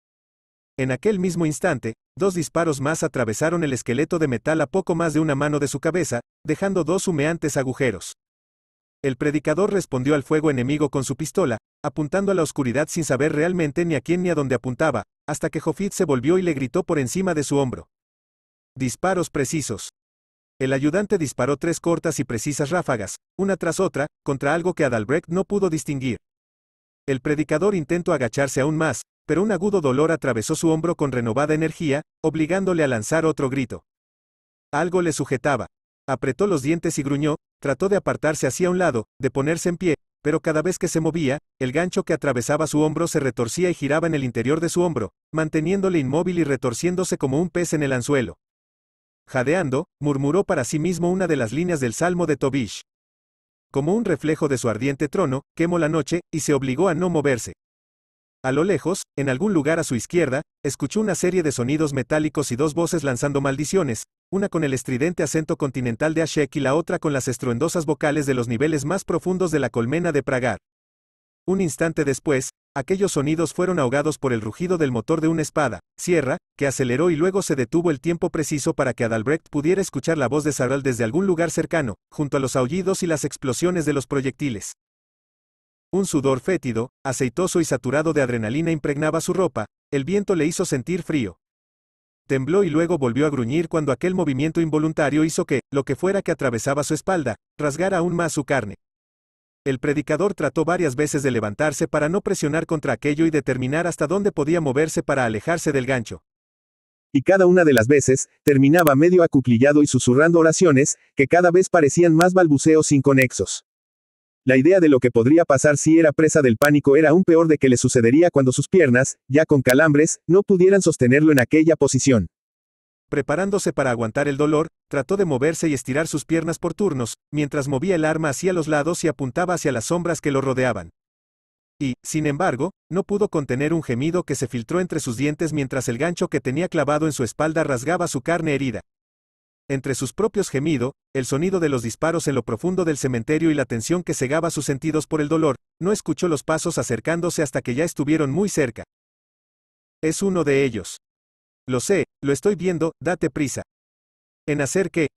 En aquel mismo instante, dos disparos más atravesaron el esqueleto de metal a poco más de una mano de su cabeza, dejando dos humeantes agujeros. El predicador respondió al fuego enemigo con su pistola, apuntando a la oscuridad sin saber realmente ni a quién ni a dónde apuntaba, hasta que Jofit se volvió y le gritó por encima de su hombro. Disparos precisos. El ayudante disparó tres cortas y precisas ráfagas, una tras otra, contra algo que Adalbrecht no pudo distinguir. El predicador intentó agacharse aún más, pero un agudo dolor atravesó su hombro con renovada energía, obligándole a lanzar otro grito. Algo le sujetaba. Apretó los dientes y gruñó, trató de apartarse hacia un lado, de ponerse en pie, pero cada vez que se movía, el gancho que atravesaba su hombro se retorcía y giraba en el interior de su hombro, manteniéndole inmóvil y retorciéndose como un pez en el anzuelo. Jadeando, murmuró para sí mismo una de las líneas del Salmo de Tobish. Como un reflejo de su ardiente trono, quemó la noche, y se obligó a no moverse. A lo lejos, en algún lugar a su izquierda, escuchó una serie de sonidos metálicos y dos voces lanzando maldiciones, una con el estridente acento continental de Ashek y la otra con las estruendosas vocales de los niveles más profundos de la colmena de Pragar. Un instante después, aquellos sonidos fueron ahogados por el rugido del motor de una espada, sierra, que aceleró y luego se detuvo el tiempo preciso para que Adalbrecht pudiera escuchar la voz de Saral desde algún lugar cercano, junto a los aullidos y las explosiones de los proyectiles. Un sudor fétido, aceitoso y saturado de adrenalina impregnaba su ropa, el viento le hizo sentir frío. Tembló y luego volvió a gruñir cuando aquel movimiento involuntario hizo que, lo que fuera que atravesaba su espalda, rasgara aún más su carne. El predicador trató varias veces de levantarse para no presionar contra aquello y determinar hasta dónde podía moverse para alejarse del gancho. Y cada una de las veces, terminaba medio acuclillado y susurrando oraciones, que cada vez parecían más balbuceos inconexos. La idea de lo que podría pasar si era presa del pánico era aún peor de que le sucedería cuando sus piernas, ya con calambres, no pudieran sostenerlo en aquella posición preparándose para aguantar el dolor, trató de moverse y estirar sus piernas por turnos, mientras movía el arma hacia los lados y apuntaba hacia las sombras que lo rodeaban. Y, sin embargo, no pudo contener un gemido que se filtró entre sus dientes mientras el gancho que tenía clavado en su espalda rasgaba su carne herida. Entre sus propios gemidos, el sonido de los disparos en lo profundo del cementerio y la tensión que cegaba sus sentidos por el dolor, no escuchó los pasos acercándose hasta que ya estuvieron muy cerca. Es uno de ellos. Lo sé, lo estoy viendo, date prisa. ¿En hacer qué?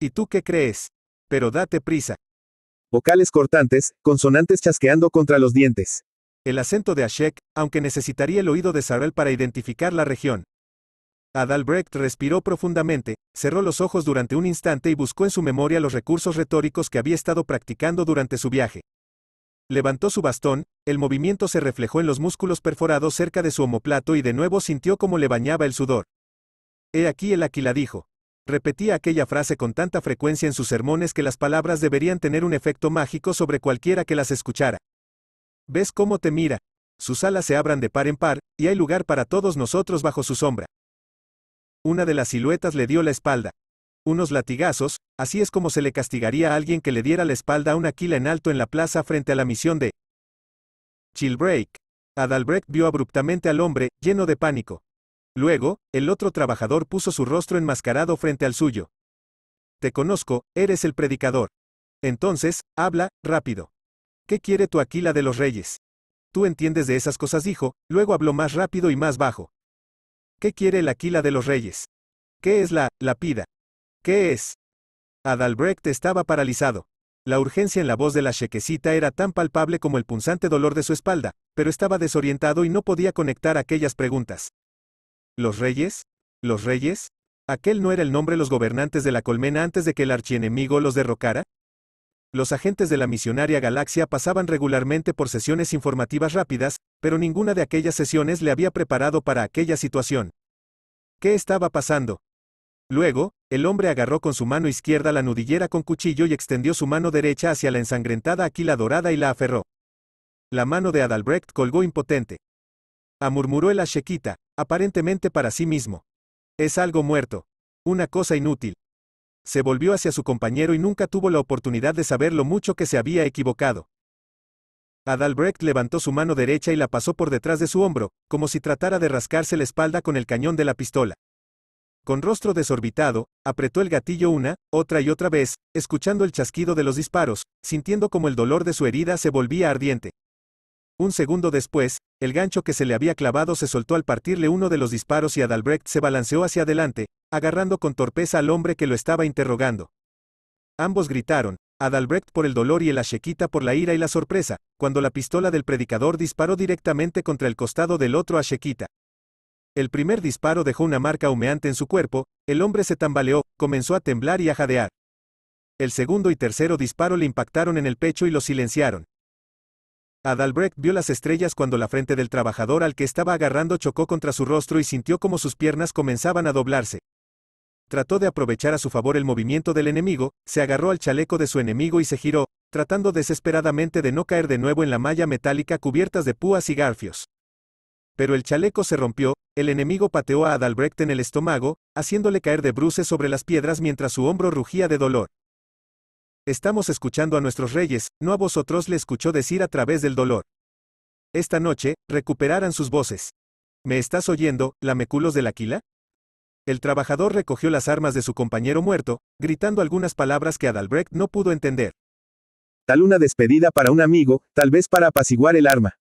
¿Y tú qué crees? Pero date prisa. Vocales cortantes, consonantes chasqueando contra los dientes. El acento de Ashek, aunque necesitaría el oído de Sarel para identificar la región. Adalbrecht respiró profundamente, cerró los ojos durante un instante y buscó en su memoria los recursos retóricos que había estado practicando durante su viaje. Levantó su bastón, el movimiento se reflejó en los músculos perforados cerca de su omoplato y de nuevo sintió cómo le bañaba el sudor. He aquí el Aquila dijo. Repetía aquella frase con tanta frecuencia en sus sermones que las palabras deberían tener un efecto mágico sobre cualquiera que las escuchara. ¿Ves cómo te mira? Sus alas se abran de par en par, y hay lugar para todos nosotros bajo su sombra. Una de las siluetas le dio la espalda. Unos latigazos, así es como se le castigaría a alguien que le diera la espalda a un Aquila en alto en la plaza frente a la misión de Chilbreak. Adalbrecht vio abruptamente al hombre, lleno de pánico. Luego, el otro trabajador puso su rostro enmascarado frente al suyo. Te conozco, eres el predicador. Entonces, habla, rápido. ¿Qué quiere tu Aquila de los reyes? Tú entiendes de esas cosas, dijo, luego habló más rápido y más bajo. ¿Qué quiere el Aquila de los reyes? ¿Qué es la, la pida? ¿Qué es? Adalbrecht estaba paralizado. La urgencia en la voz de la chequecita era tan palpable como el punzante dolor de su espalda, pero estaba desorientado y no podía conectar aquellas preguntas. Los reyes, los reyes, ¿aquel no era el nombre los gobernantes de la colmena antes de que el archienemigo los derrocara? Los agentes de la misionaria galaxia pasaban regularmente por sesiones informativas rápidas, pero ninguna de aquellas sesiones le había preparado para aquella situación. ¿Qué estaba pasando? Luego, el hombre agarró con su mano izquierda la nudillera con cuchillo y extendió su mano derecha hacia la ensangrentada Aquila dorada y la aferró. La mano de Adalbrecht colgó impotente. murmuró el ashequita aparentemente para sí mismo. Es algo muerto. Una cosa inútil. Se volvió hacia su compañero y nunca tuvo la oportunidad de saber lo mucho que se había equivocado. Adalbrecht levantó su mano derecha y la pasó por detrás de su hombro, como si tratara de rascarse la espalda con el cañón de la pistola. Con rostro desorbitado, apretó el gatillo una, otra y otra vez, escuchando el chasquido de los disparos, sintiendo como el dolor de su herida se volvía ardiente. Un segundo después, el gancho que se le había clavado se soltó al partirle uno de los disparos y Adalbrecht se balanceó hacia adelante, agarrando con torpeza al hombre que lo estaba interrogando. Ambos gritaron, Adalbrecht por el dolor y el Ashequita por la ira y la sorpresa, cuando la pistola del predicador disparó directamente contra el costado del otro Ashequita. El primer disparo dejó una marca humeante en su cuerpo, el hombre se tambaleó, comenzó a temblar y a jadear. El segundo y tercero disparo le impactaron en el pecho y lo silenciaron, Adalbrecht vio las estrellas cuando la frente del trabajador al que estaba agarrando chocó contra su rostro y sintió como sus piernas comenzaban a doblarse. Trató de aprovechar a su favor el movimiento del enemigo, se agarró al chaleco de su enemigo y se giró, tratando desesperadamente de no caer de nuevo en la malla metálica cubiertas de púas y garfios. Pero el chaleco se rompió, el enemigo pateó a Adalbrecht en el estómago, haciéndole caer de bruces sobre las piedras mientras su hombro rugía de dolor. Estamos escuchando a nuestros reyes, no a vosotros le escuchó decir a través del dolor. Esta noche, recuperarán sus voces. ¿Me estás oyendo, lameculos la Aquila? El trabajador recogió las armas de su compañero muerto, gritando algunas palabras que Adalbrecht no pudo entender. Tal una despedida para un amigo, tal vez para apaciguar el arma.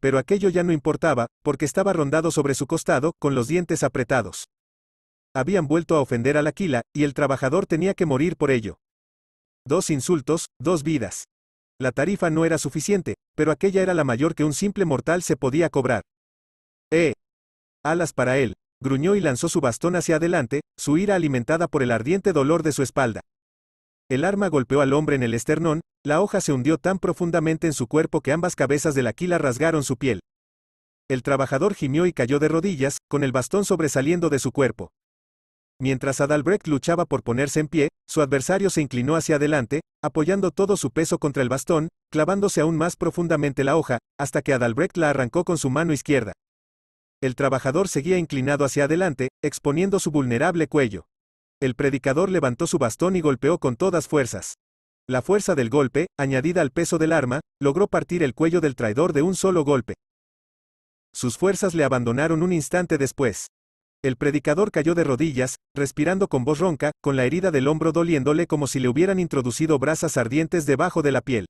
Pero aquello ya no importaba, porque estaba rondado sobre su costado, con los dientes apretados. Habían vuelto a ofender al Aquila, y el trabajador tenía que morir por ello. Dos insultos, dos vidas. La tarifa no era suficiente, pero aquella era la mayor que un simple mortal se podía cobrar. ¡Eh! Alas para él, gruñó y lanzó su bastón hacia adelante, su ira alimentada por el ardiente dolor de su espalda. El arma golpeó al hombre en el esternón, la hoja se hundió tan profundamente en su cuerpo que ambas cabezas de la quila rasgaron su piel. El trabajador gimió y cayó de rodillas, con el bastón sobresaliendo de su cuerpo. Mientras Adalbrecht luchaba por ponerse en pie, su adversario se inclinó hacia adelante, apoyando todo su peso contra el bastón, clavándose aún más profundamente la hoja, hasta que Adalbrecht la arrancó con su mano izquierda. El trabajador seguía inclinado hacia adelante, exponiendo su vulnerable cuello. El predicador levantó su bastón y golpeó con todas fuerzas. La fuerza del golpe, añadida al peso del arma, logró partir el cuello del traidor de un solo golpe. Sus fuerzas le abandonaron un instante después. El predicador cayó de rodillas, respirando con voz ronca, con la herida del hombro doliéndole como si le hubieran introducido brasas ardientes debajo de la piel.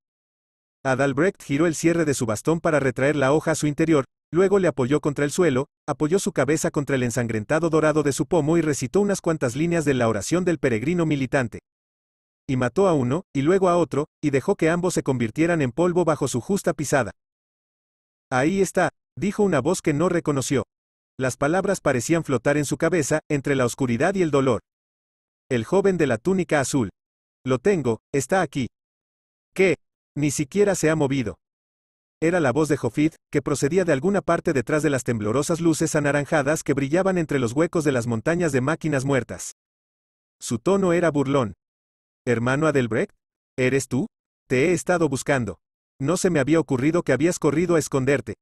Adalbrecht giró el cierre de su bastón para retraer la hoja a su interior, luego le apoyó contra el suelo, apoyó su cabeza contra el ensangrentado dorado de su pomo y recitó unas cuantas líneas de la oración del peregrino militante. Y mató a uno, y luego a otro, y dejó que ambos se convirtieran en polvo bajo su justa pisada. Ahí está, dijo una voz que no reconoció. Las palabras parecían flotar en su cabeza, entre la oscuridad y el dolor. El joven de la túnica azul. Lo tengo, está aquí. ¿Qué? Ni siquiera se ha movido. Era la voz de Jofid, que procedía de alguna parte detrás de las temblorosas luces anaranjadas que brillaban entre los huecos de las montañas de máquinas muertas. Su tono era burlón. Hermano Adelbrecht, ¿eres tú? Te he estado buscando. No se me había ocurrido que habías corrido a esconderte.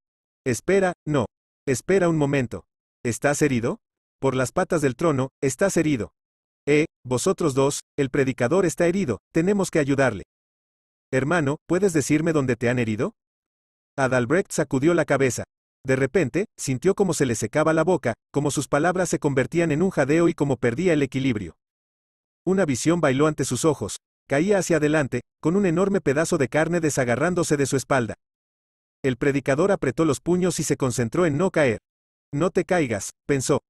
Espera, no. Espera un momento. ¿Estás herido? Por las patas del trono, estás herido. Eh, vosotros dos, el predicador está herido, tenemos que ayudarle. Hermano, ¿puedes decirme dónde te han herido? Adalbrecht sacudió la cabeza. De repente, sintió como se le secaba la boca, como sus palabras se convertían en un jadeo y como perdía el equilibrio. Una visión bailó ante sus ojos, caía hacia adelante, con un enorme pedazo de carne desagarrándose de su espalda. El predicador apretó los puños y se concentró en no caer. No te caigas, pensó.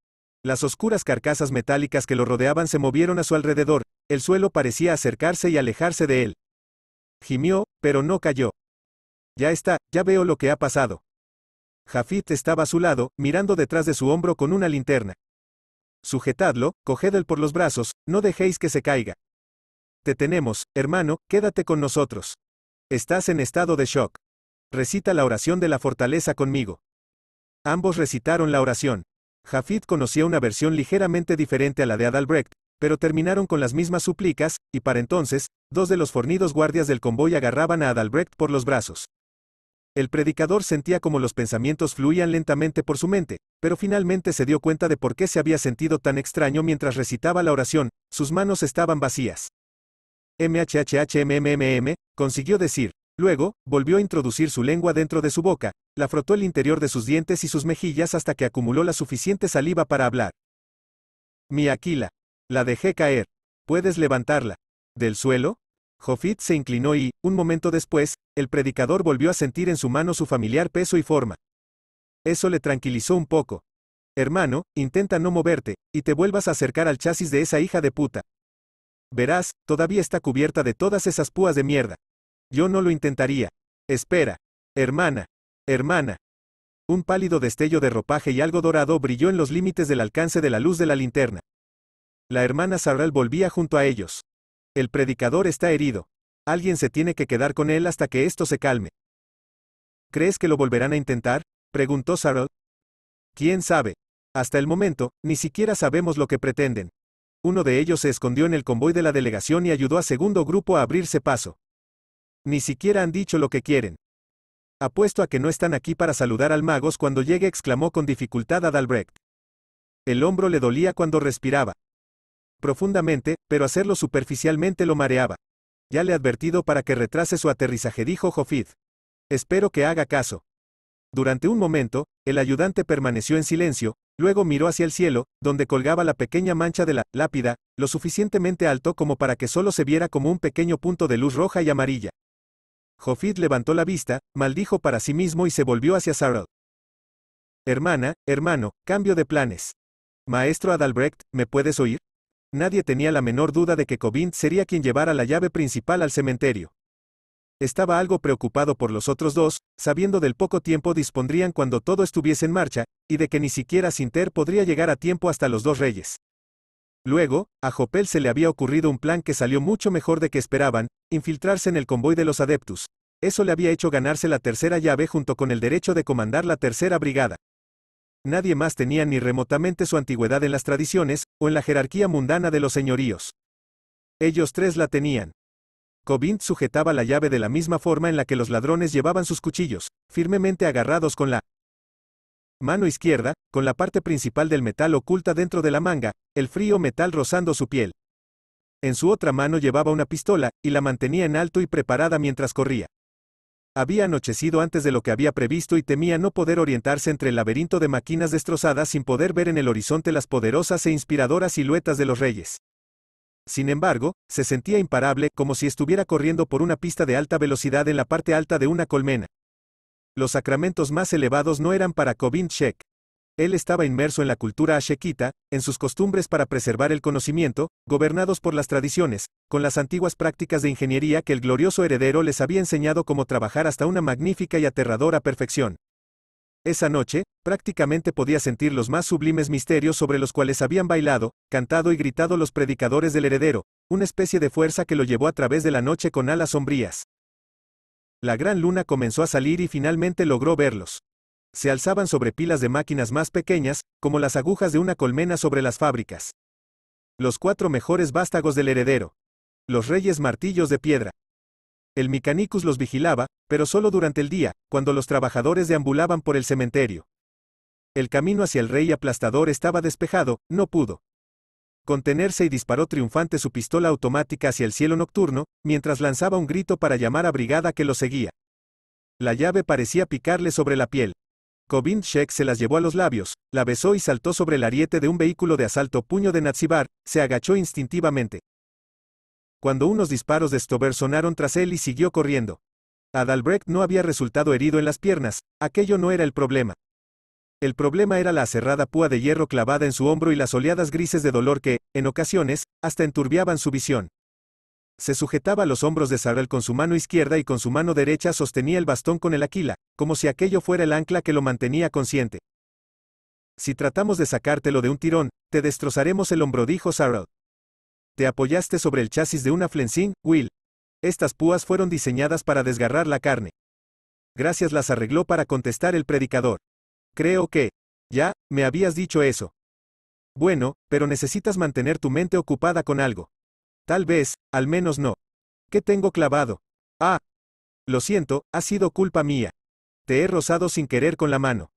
Las oscuras carcasas metálicas que lo rodeaban se movieron a su alrededor, el suelo parecía acercarse y alejarse de él. Gimió, pero no cayó. Ya está, ya veo lo que ha pasado. Jafit estaba a su lado, mirando detrás de su hombro con una linterna. Sujetadlo, coged él por los brazos, no dejéis que se caiga. Te tenemos, hermano, quédate con nosotros. Estás en estado de shock. Recita la oración de la fortaleza conmigo. Ambos recitaron la oración. Jafid conocía una versión ligeramente diferente a la de Adalbrecht, pero terminaron con las mismas súplicas, y para entonces, dos de los fornidos guardias del convoy agarraban a Adalbrecht por los brazos. El predicador sentía como los pensamientos fluían lentamente por su mente, pero finalmente se dio cuenta de por qué se había sentido tan extraño mientras recitaba la oración, sus manos estaban vacías. MHHHMMMM, consiguió decir, Luego, volvió a introducir su lengua dentro de su boca, la frotó el interior de sus dientes y sus mejillas hasta que acumuló la suficiente saliva para hablar. Mi Aquila. La dejé caer. ¿Puedes levantarla? ¿Del suelo? Jofit se inclinó y, un momento después, el predicador volvió a sentir en su mano su familiar peso y forma. Eso le tranquilizó un poco. Hermano, intenta no moverte, y te vuelvas a acercar al chasis de esa hija de puta. Verás, todavía está cubierta de todas esas púas de mierda. Yo no lo intentaría. Espera. Hermana. Hermana. Un pálido destello de ropaje y algo dorado brilló en los límites del alcance de la luz de la linterna. La hermana Sarral volvía junto a ellos. El predicador está herido. Alguien se tiene que quedar con él hasta que esto se calme. ¿Crees que lo volverán a intentar? preguntó Sarral. ¿Quién sabe? Hasta el momento, ni siquiera sabemos lo que pretenden. Uno de ellos se escondió en el convoy de la delegación y ayudó a segundo grupo a abrirse paso. Ni siquiera han dicho lo que quieren. Apuesto a que no están aquí para saludar al magos cuando llegue, exclamó con dificultad Adalbrecht. El hombro le dolía cuando respiraba. Profundamente, pero hacerlo superficialmente lo mareaba. Ya le he advertido para que retrase su aterrizaje, dijo Jofid. Espero que haga caso. Durante un momento, el ayudante permaneció en silencio, luego miró hacia el cielo, donde colgaba la pequeña mancha de la lápida, lo suficientemente alto como para que solo se viera como un pequeño punto de luz roja y amarilla. Jofid levantó la vista, maldijo para sí mismo y se volvió hacia Sarah. Hermana, hermano, cambio de planes. Maestro Adalbrecht, ¿me puedes oír? Nadie tenía la menor duda de que Cobind sería quien llevara la llave principal al cementerio. Estaba algo preocupado por los otros dos, sabiendo del poco tiempo dispondrían cuando todo estuviese en marcha, y de que ni siquiera Sinter podría llegar a tiempo hasta los dos reyes. Luego, a Jopel se le había ocurrido un plan que salió mucho mejor de que esperaban, infiltrarse en el convoy de los adeptus. Eso le había hecho ganarse la tercera llave junto con el derecho de comandar la tercera brigada. Nadie más tenía ni remotamente su antigüedad en las tradiciones, o en la jerarquía mundana de los señoríos. Ellos tres la tenían. Covint sujetaba la llave de la misma forma en la que los ladrones llevaban sus cuchillos, firmemente agarrados con la mano izquierda, con la parte principal del metal oculta dentro de la manga, el frío metal rozando su piel. En su otra mano llevaba una pistola, y la mantenía en alto y preparada mientras corría. Había anochecido antes de lo que había previsto y temía no poder orientarse entre el laberinto de máquinas destrozadas sin poder ver en el horizonte las poderosas e inspiradoras siluetas de los reyes. Sin embargo, se sentía imparable, como si estuviera corriendo por una pista de alta velocidad en la parte alta de una colmena. Los sacramentos más elevados no eran para Kovind Shek. Él estaba inmerso en la cultura ashequita, en sus costumbres para preservar el conocimiento, gobernados por las tradiciones, con las antiguas prácticas de ingeniería que el glorioso heredero les había enseñado cómo trabajar hasta una magnífica y aterradora perfección. Esa noche, prácticamente podía sentir los más sublimes misterios sobre los cuales habían bailado, cantado y gritado los predicadores del heredero, una especie de fuerza que lo llevó a través de la noche con alas sombrías. La gran luna comenzó a salir y finalmente logró verlos. Se alzaban sobre pilas de máquinas más pequeñas, como las agujas de una colmena sobre las fábricas. Los cuatro mejores vástagos del heredero. Los reyes martillos de piedra. El Micanicus los vigilaba, pero solo durante el día, cuando los trabajadores deambulaban por el cementerio. El camino hacia el rey aplastador estaba despejado, no pudo contenerse y disparó triunfante su pistola automática hacia el cielo nocturno, mientras lanzaba un grito para llamar a brigada que lo seguía. La llave parecía picarle sobre la piel. Kovind se las llevó a los labios, la besó y saltó sobre el ariete de un vehículo de asalto puño de Nazibar, se agachó instintivamente. Cuando unos disparos de Stover sonaron tras él y siguió corriendo. Adalbrecht no había resultado herido en las piernas, aquello no era el problema. El problema era la cerrada púa de hierro clavada en su hombro y las oleadas grises de dolor que, en ocasiones, hasta enturbiaban su visión. Se sujetaba los hombros de Sarel con su mano izquierda y con su mano derecha sostenía el bastón con el aquila, como si aquello fuera el ancla que lo mantenía consciente. Si tratamos de sacártelo de un tirón, te destrozaremos el hombro, dijo Sarel. Te apoyaste sobre el chasis de una flensín, Will. Estas púas fueron diseñadas para desgarrar la carne. Gracias las arregló para contestar el predicador. Creo que. Ya, me habías dicho eso. Bueno, pero necesitas mantener tu mente ocupada con algo. Tal vez, al menos no. ¿Qué tengo clavado? Ah. Lo siento, ha sido culpa mía. Te he rozado sin querer con la mano.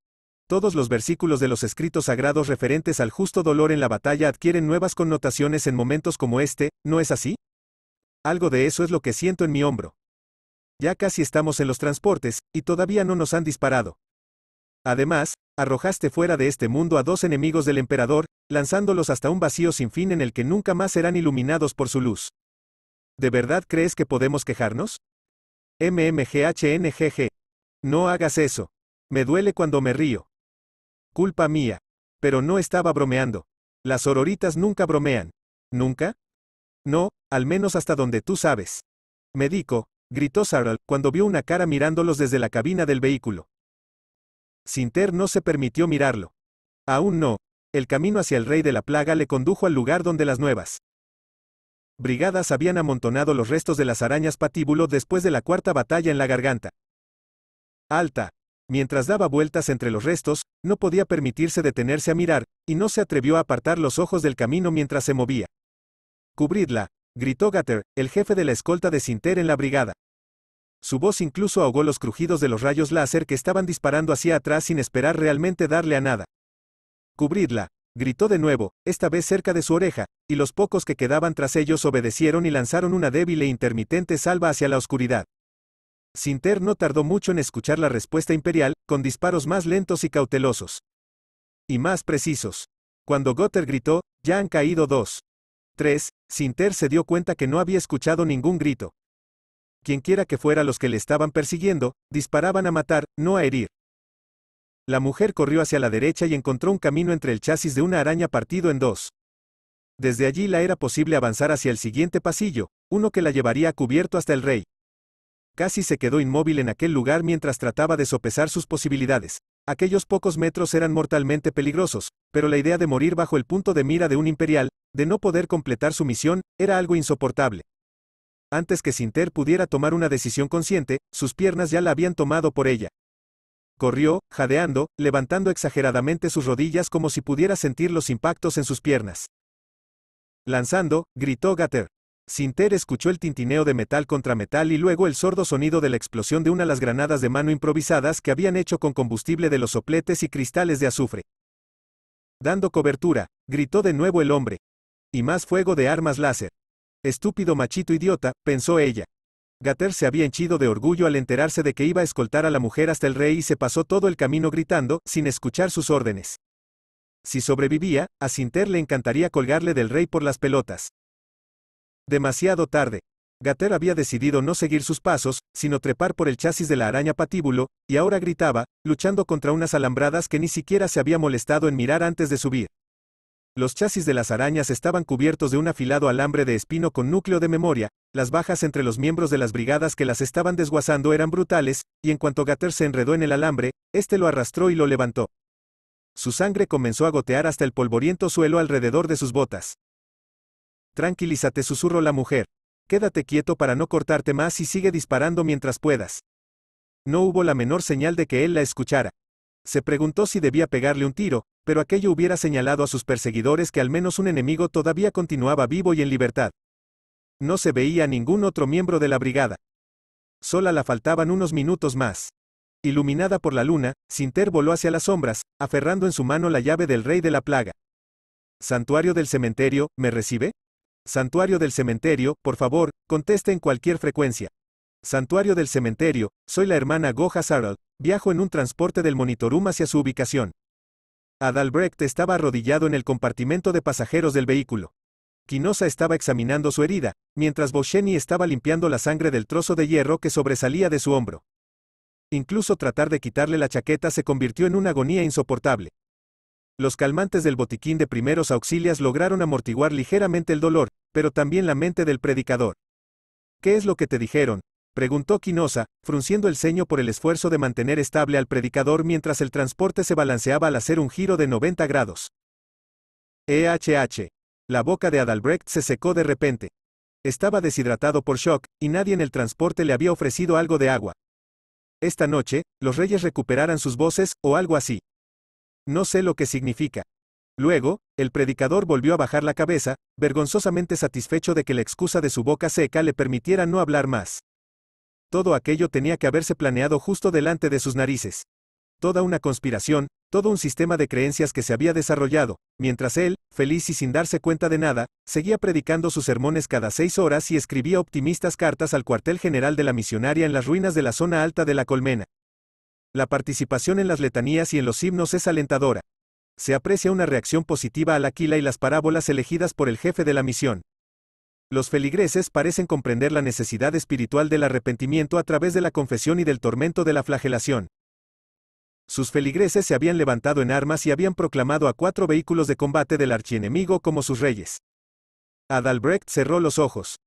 Todos los versículos de los escritos sagrados referentes al justo dolor en la batalla adquieren nuevas connotaciones en momentos como este, ¿no es así? Algo de eso es lo que siento en mi hombro. Ya casi estamos en los transportes, y todavía no nos han disparado. Además, arrojaste fuera de este mundo a dos enemigos del emperador, lanzándolos hasta un vacío sin fin en el que nunca más serán iluminados por su luz. ¿De verdad crees que podemos quejarnos? MMGHNGG. No hagas eso. Me duele cuando me río. Culpa mía. Pero no estaba bromeando. Las auroritas nunca bromean. ¿Nunca? No, al menos hasta donde tú sabes. dico, gritó Saral, cuando vio una cara mirándolos desde la cabina del vehículo. Sinter no se permitió mirarlo. Aún no. El camino hacia el rey de la plaga le condujo al lugar donde las nuevas brigadas habían amontonado los restos de las arañas patíbulo después de la cuarta batalla en la garganta. Alta. Mientras daba vueltas entre los restos, no podía permitirse detenerse a mirar, y no se atrevió a apartar los ojos del camino mientras se movía. Cubridla, gritó Gatter, el jefe de la escolta de Sinter en la brigada. Su voz incluso ahogó los crujidos de los rayos láser que estaban disparando hacia atrás sin esperar realmente darle a nada. Cubridla, gritó de nuevo, esta vez cerca de su oreja, y los pocos que quedaban tras ellos obedecieron y lanzaron una débil e intermitente salva hacia la oscuridad. Sinter no tardó mucho en escuchar la respuesta imperial, con disparos más lentos y cautelosos. Y más precisos. Cuando Gotter gritó, ya han caído dos. Tres, Sinter se dio cuenta que no había escuchado ningún grito. Quienquiera que fuera los que le estaban persiguiendo, disparaban a matar, no a herir. La mujer corrió hacia la derecha y encontró un camino entre el chasis de una araña partido en dos. Desde allí la era posible avanzar hacia el siguiente pasillo, uno que la llevaría a cubierto hasta el rey. Casi se quedó inmóvil en aquel lugar mientras trataba de sopesar sus posibilidades. Aquellos pocos metros eran mortalmente peligrosos, pero la idea de morir bajo el punto de mira de un imperial, de no poder completar su misión, era algo insoportable. Antes que Sinter pudiera tomar una decisión consciente, sus piernas ya la habían tomado por ella. Corrió, jadeando, levantando exageradamente sus rodillas como si pudiera sentir los impactos en sus piernas. Lanzando, gritó Gater. Sinter escuchó el tintineo de metal contra metal y luego el sordo sonido de la explosión de una de las granadas de mano improvisadas que habían hecho con combustible de los sopletes y cristales de azufre. Dando cobertura, gritó de nuevo el hombre. Y más fuego de armas láser. Estúpido machito idiota, pensó ella. Gater se había henchido de orgullo al enterarse de que iba a escoltar a la mujer hasta el rey y se pasó todo el camino gritando, sin escuchar sus órdenes. Si sobrevivía, a Sinter le encantaría colgarle del rey por las pelotas. Demasiado tarde. Gater había decidido no seguir sus pasos, sino trepar por el chasis de la araña patíbulo, y ahora gritaba, luchando contra unas alambradas que ni siquiera se había molestado en mirar antes de subir. Los chasis de las arañas estaban cubiertos de un afilado alambre de espino con núcleo de memoria, las bajas entre los miembros de las brigadas que las estaban desguazando eran brutales, y en cuanto Gater se enredó en el alambre, este lo arrastró y lo levantó. Su sangre comenzó a gotear hasta el polvoriento suelo alrededor de sus botas. Tranquilízate, susurró la mujer. Quédate quieto para no cortarte más y sigue disparando mientras puedas. No hubo la menor señal de que él la escuchara. Se preguntó si debía pegarle un tiro, pero aquello hubiera señalado a sus perseguidores que al menos un enemigo todavía continuaba vivo y en libertad. No se veía ningún otro miembro de la brigada. Sola la faltaban unos minutos más. Iluminada por la luna, Sinter voló hacia las sombras, aferrando en su mano la llave del rey de la plaga. Santuario del cementerio, ¿me recibe? Santuario del cementerio, por favor, conteste en cualquier frecuencia. Santuario del cementerio, soy la hermana Goja Sarol, viajo en un transporte del Monitorum hacia su ubicación. Adalbrecht estaba arrodillado en el compartimento de pasajeros del vehículo. Quinosa estaba examinando su herida, mientras Boscheni estaba limpiando la sangre del trozo de hierro que sobresalía de su hombro. Incluso tratar de quitarle la chaqueta se convirtió en una agonía insoportable. Los calmantes del botiquín de primeros auxilios lograron amortiguar ligeramente el dolor, pero también la mente del predicador. ¿Qué es lo que te dijeron? Preguntó Quinosa, frunciendo el ceño por el esfuerzo de mantener estable al predicador mientras el transporte se balanceaba al hacer un giro de 90 grados. EHH. La boca de Adalbrecht se secó de repente. Estaba deshidratado por shock, y nadie en el transporte le había ofrecido algo de agua. Esta noche, los reyes recuperaran sus voces, o algo así. No sé lo que significa. Luego, el predicador volvió a bajar la cabeza, vergonzosamente satisfecho de que la excusa de su boca seca le permitiera no hablar más. Todo aquello tenía que haberse planeado justo delante de sus narices. Toda una conspiración, todo un sistema de creencias que se había desarrollado, mientras él, feliz y sin darse cuenta de nada, seguía predicando sus sermones cada seis horas y escribía optimistas cartas al cuartel general de la misionaria en las ruinas de la zona alta de la colmena. La participación en las letanías y en los himnos es alentadora. Se aprecia una reacción positiva a la quila y las parábolas elegidas por el jefe de la misión. Los feligreses parecen comprender la necesidad espiritual del arrepentimiento a través de la confesión y del tormento de la flagelación. Sus feligreses se habían levantado en armas y habían proclamado a cuatro vehículos de combate del archienemigo como sus reyes. Adalbrecht cerró los ojos.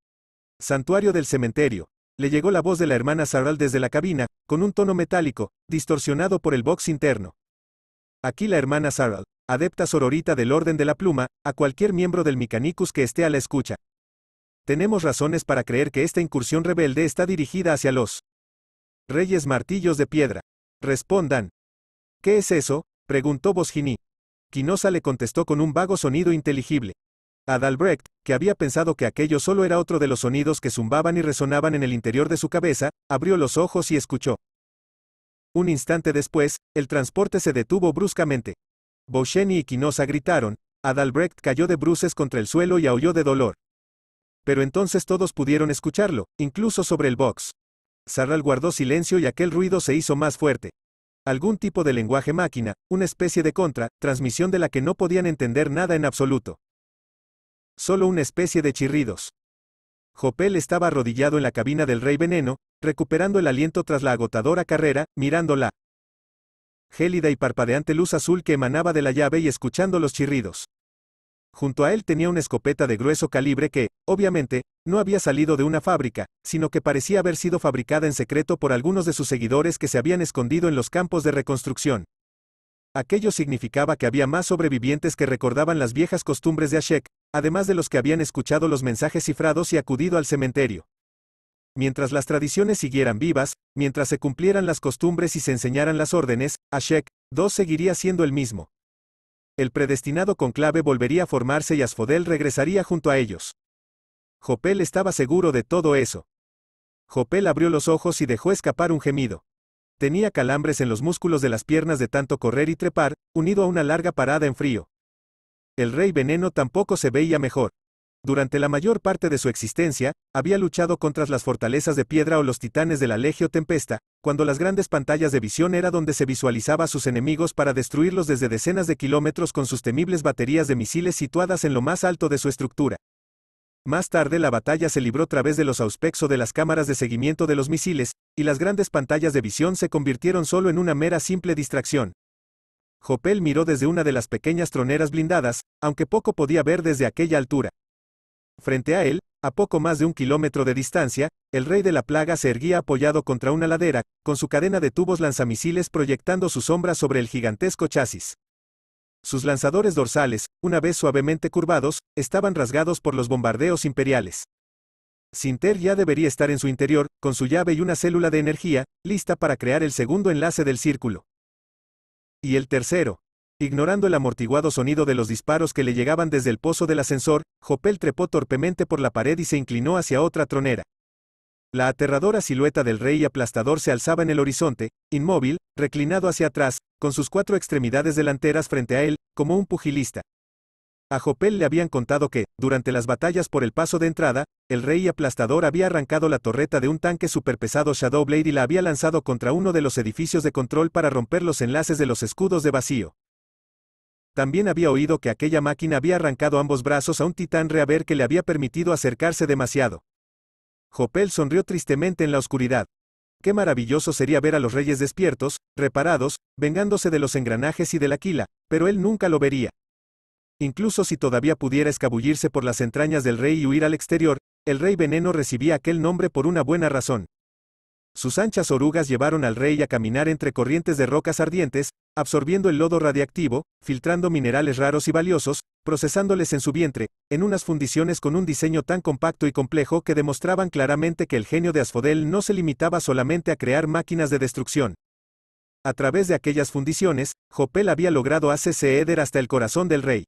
Santuario del cementerio. Le llegó la voz de la hermana Saral desde la cabina, con un tono metálico, distorsionado por el box interno. Aquí la hermana Saral, adepta sororita del Orden de la Pluma, a cualquier miembro del Micanicus que esté a la escucha, tenemos razones para creer que esta incursión rebelde está dirigida hacia los reyes martillos de piedra. Respondan. ¿Qué es eso? preguntó Bosgini. Quinosa le contestó con un vago sonido inteligible. Adalbrecht, que había pensado que aquello solo era otro de los sonidos que zumbaban y resonaban en el interior de su cabeza, abrió los ojos y escuchó. Un instante después, el transporte se detuvo bruscamente. Boschini y Quinosa gritaron, Adalbrecht cayó de bruces contra el suelo y aulló de dolor. Pero entonces todos pudieron escucharlo, incluso sobre el box. Sarral guardó silencio y aquel ruido se hizo más fuerte. Algún tipo de lenguaje máquina, una especie de contra, transmisión de la que no podían entender nada en absoluto. Solo una especie de chirridos. Jopel estaba arrodillado en la cabina del Rey Veneno, recuperando el aliento tras la agotadora carrera, mirándola. Gélida y parpadeante luz azul que emanaba de la llave y escuchando los chirridos. Junto a él tenía una escopeta de grueso calibre que, obviamente, no había salido de una fábrica, sino que parecía haber sido fabricada en secreto por algunos de sus seguidores que se habían escondido en los campos de reconstrucción. Aquello significaba que había más sobrevivientes que recordaban las viejas costumbres de Ashek, además de los que habían escuchado los mensajes cifrados y acudido al cementerio. Mientras las tradiciones siguieran vivas, mientras se cumplieran las costumbres y se enseñaran las órdenes, Ashek II seguiría siendo el mismo el predestinado conclave volvería a formarse y Asfodel regresaría junto a ellos. Jopel estaba seguro de todo eso. Jopel abrió los ojos y dejó escapar un gemido. Tenía calambres en los músculos de las piernas de tanto correr y trepar, unido a una larga parada en frío. El rey veneno tampoco se veía mejor. Durante la mayor parte de su existencia, había luchado contra las fortalezas de piedra o los titanes de la Legio Tempesta, cuando las grandes pantallas de visión era donde se visualizaba a sus enemigos para destruirlos desde decenas de kilómetros con sus temibles baterías de misiles situadas en lo más alto de su estructura. Más tarde la batalla se libró a través de los o de las cámaras de seguimiento de los misiles, y las grandes pantallas de visión se convirtieron solo en una mera simple distracción. Hopel miró desde una de las pequeñas troneras blindadas, aunque poco podía ver desde aquella altura. Frente a él, a poco más de un kilómetro de distancia, el rey de la plaga se erguía apoyado contra una ladera, con su cadena de tubos lanzamisiles proyectando su sombra sobre el gigantesco chasis. Sus lanzadores dorsales, una vez suavemente curvados, estaban rasgados por los bombardeos imperiales. Sinter ya debería estar en su interior, con su llave y una célula de energía, lista para crear el segundo enlace del círculo. Y el tercero. Ignorando el amortiguado sonido de los disparos que le llegaban desde el pozo del ascensor, Hopel trepó torpemente por la pared y se inclinó hacia otra tronera. La aterradora silueta del rey aplastador se alzaba en el horizonte, inmóvil, reclinado hacia atrás, con sus cuatro extremidades delanteras frente a él, como un pugilista. A Hopel le habían contado que, durante las batallas por el paso de entrada, el rey aplastador había arrancado la torreta de un tanque superpesado Shadowblade y la había lanzado contra uno de los edificios de control para romper los enlaces de los escudos de vacío. También había oído que aquella máquina había arrancado ambos brazos a un titán reaver que le había permitido acercarse demasiado. Jopel sonrió tristemente en la oscuridad. Qué maravilloso sería ver a los reyes despiertos, reparados, vengándose de los engranajes y de la quila, pero él nunca lo vería. Incluso si todavía pudiera escabullirse por las entrañas del rey y huir al exterior, el rey veneno recibía aquel nombre por una buena razón. Sus anchas orugas llevaron al rey a caminar entre corrientes de rocas ardientes, absorbiendo el lodo radiactivo, filtrando minerales raros y valiosos, procesándoles en su vientre, en unas fundiciones con un diseño tan compacto y complejo que demostraban claramente que el genio de Asfodel no se limitaba solamente a crear máquinas de destrucción. A través de aquellas fundiciones, Jopel había logrado hacerse eder hasta el corazón del rey.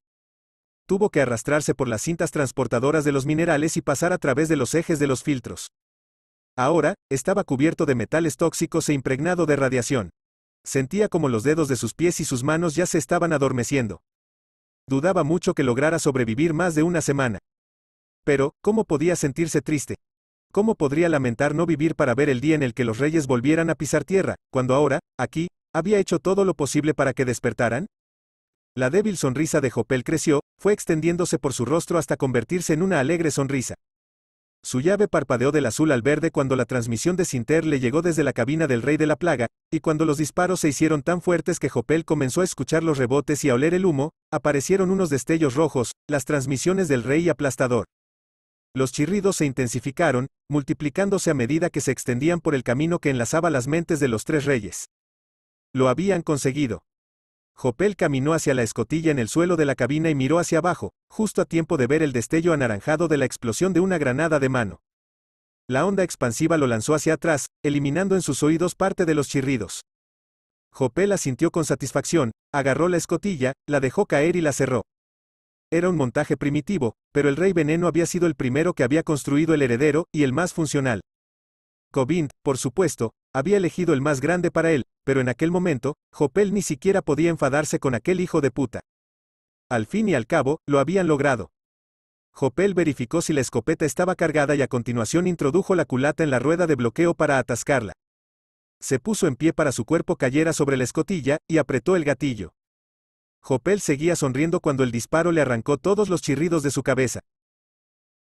Tuvo que arrastrarse por las cintas transportadoras de los minerales y pasar a través de los ejes de los filtros. Ahora, estaba cubierto de metales tóxicos e impregnado de radiación. Sentía como los dedos de sus pies y sus manos ya se estaban adormeciendo. Dudaba mucho que lograra sobrevivir más de una semana. Pero, ¿cómo podía sentirse triste? ¿Cómo podría lamentar no vivir para ver el día en el que los reyes volvieran a pisar tierra, cuando ahora, aquí, había hecho todo lo posible para que despertaran? La débil sonrisa de Jopel creció, fue extendiéndose por su rostro hasta convertirse en una alegre sonrisa. Su llave parpadeó del azul al verde cuando la transmisión de Sinter le llegó desde la cabina del Rey de la Plaga, y cuando los disparos se hicieron tan fuertes que Jopel comenzó a escuchar los rebotes y a oler el humo, aparecieron unos destellos rojos, las transmisiones del Rey aplastador. Los chirridos se intensificaron, multiplicándose a medida que se extendían por el camino que enlazaba las mentes de los tres reyes. Lo habían conseguido. Jopel caminó hacia la escotilla en el suelo de la cabina y miró hacia abajo, justo a tiempo de ver el destello anaranjado de la explosión de una granada de mano. La onda expansiva lo lanzó hacia atrás, eliminando en sus oídos parte de los chirridos. Jopel asintió con satisfacción, agarró la escotilla, la dejó caer y la cerró. Era un montaje primitivo, pero el rey veneno había sido el primero que había construido el heredero, y el más funcional. Cobind, por supuesto, había elegido el más grande para él, pero en aquel momento, Jopel ni siquiera podía enfadarse con aquel hijo de puta. Al fin y al cabo, lo habían logrado. Jopel verificó si la escopeta estaba cargada y a continuación introdujo la culata en la rueda de bloqueo para atascarla. Se puso en pie para su cuerpo cayera sobre la escotilla, y apretó el gatillo. Jopel seguía sonriendo cuando el disparo le arrancó todos los chirridos de su cabeza.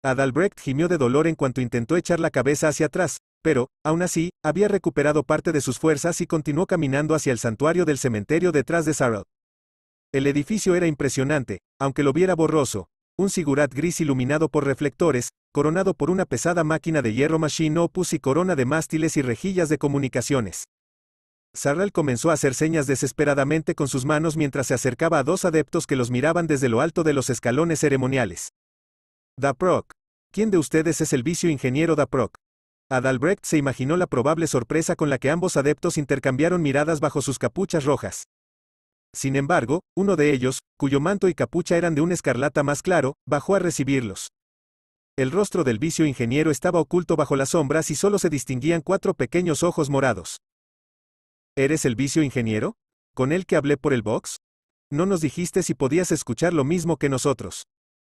Adalbrecht gimió de dolor en cuanto intentó echar la cabeza hacia atrás, pero, aún así, había recuperado parte de sus fuerzas y continuó caminando hacia el santuario del cementerio detrás de Sarral. El edificio era impresionante, aunque lo viera borroso, un sigurat gris iluminado por reflectores, coronado por una pesada máquina de hierro machine opus y corona de mástiles y rejillas de comunicaciones. Sarral comenzó a hacer señas desesperadamente con sus manos mientras se acercaba a dos adeptos que los miraban desde lo alto de los escalones ceremoniales. Daproc. ¿Quién de ustedes es el vicio ingeniero Daproc? Adalbrecht se imaginó la probable sorpresa con la que ambos adeptos intercambiaron miradas bajo sus capuchas rojas. Sin embargo, uno de ellos, cuyo manto y capucha eran de un escarlata más claro, bajó a recibirlos. El rostro del vicio ingeniero estaba oculto bajo las sombras y solo se distinguían cuatro pequeños ojos morados. ¿Eres el vicio ingeniero? ¿Con el que hablé por el box? No nos dijiste si podías escuchar lo mismo que nosotros.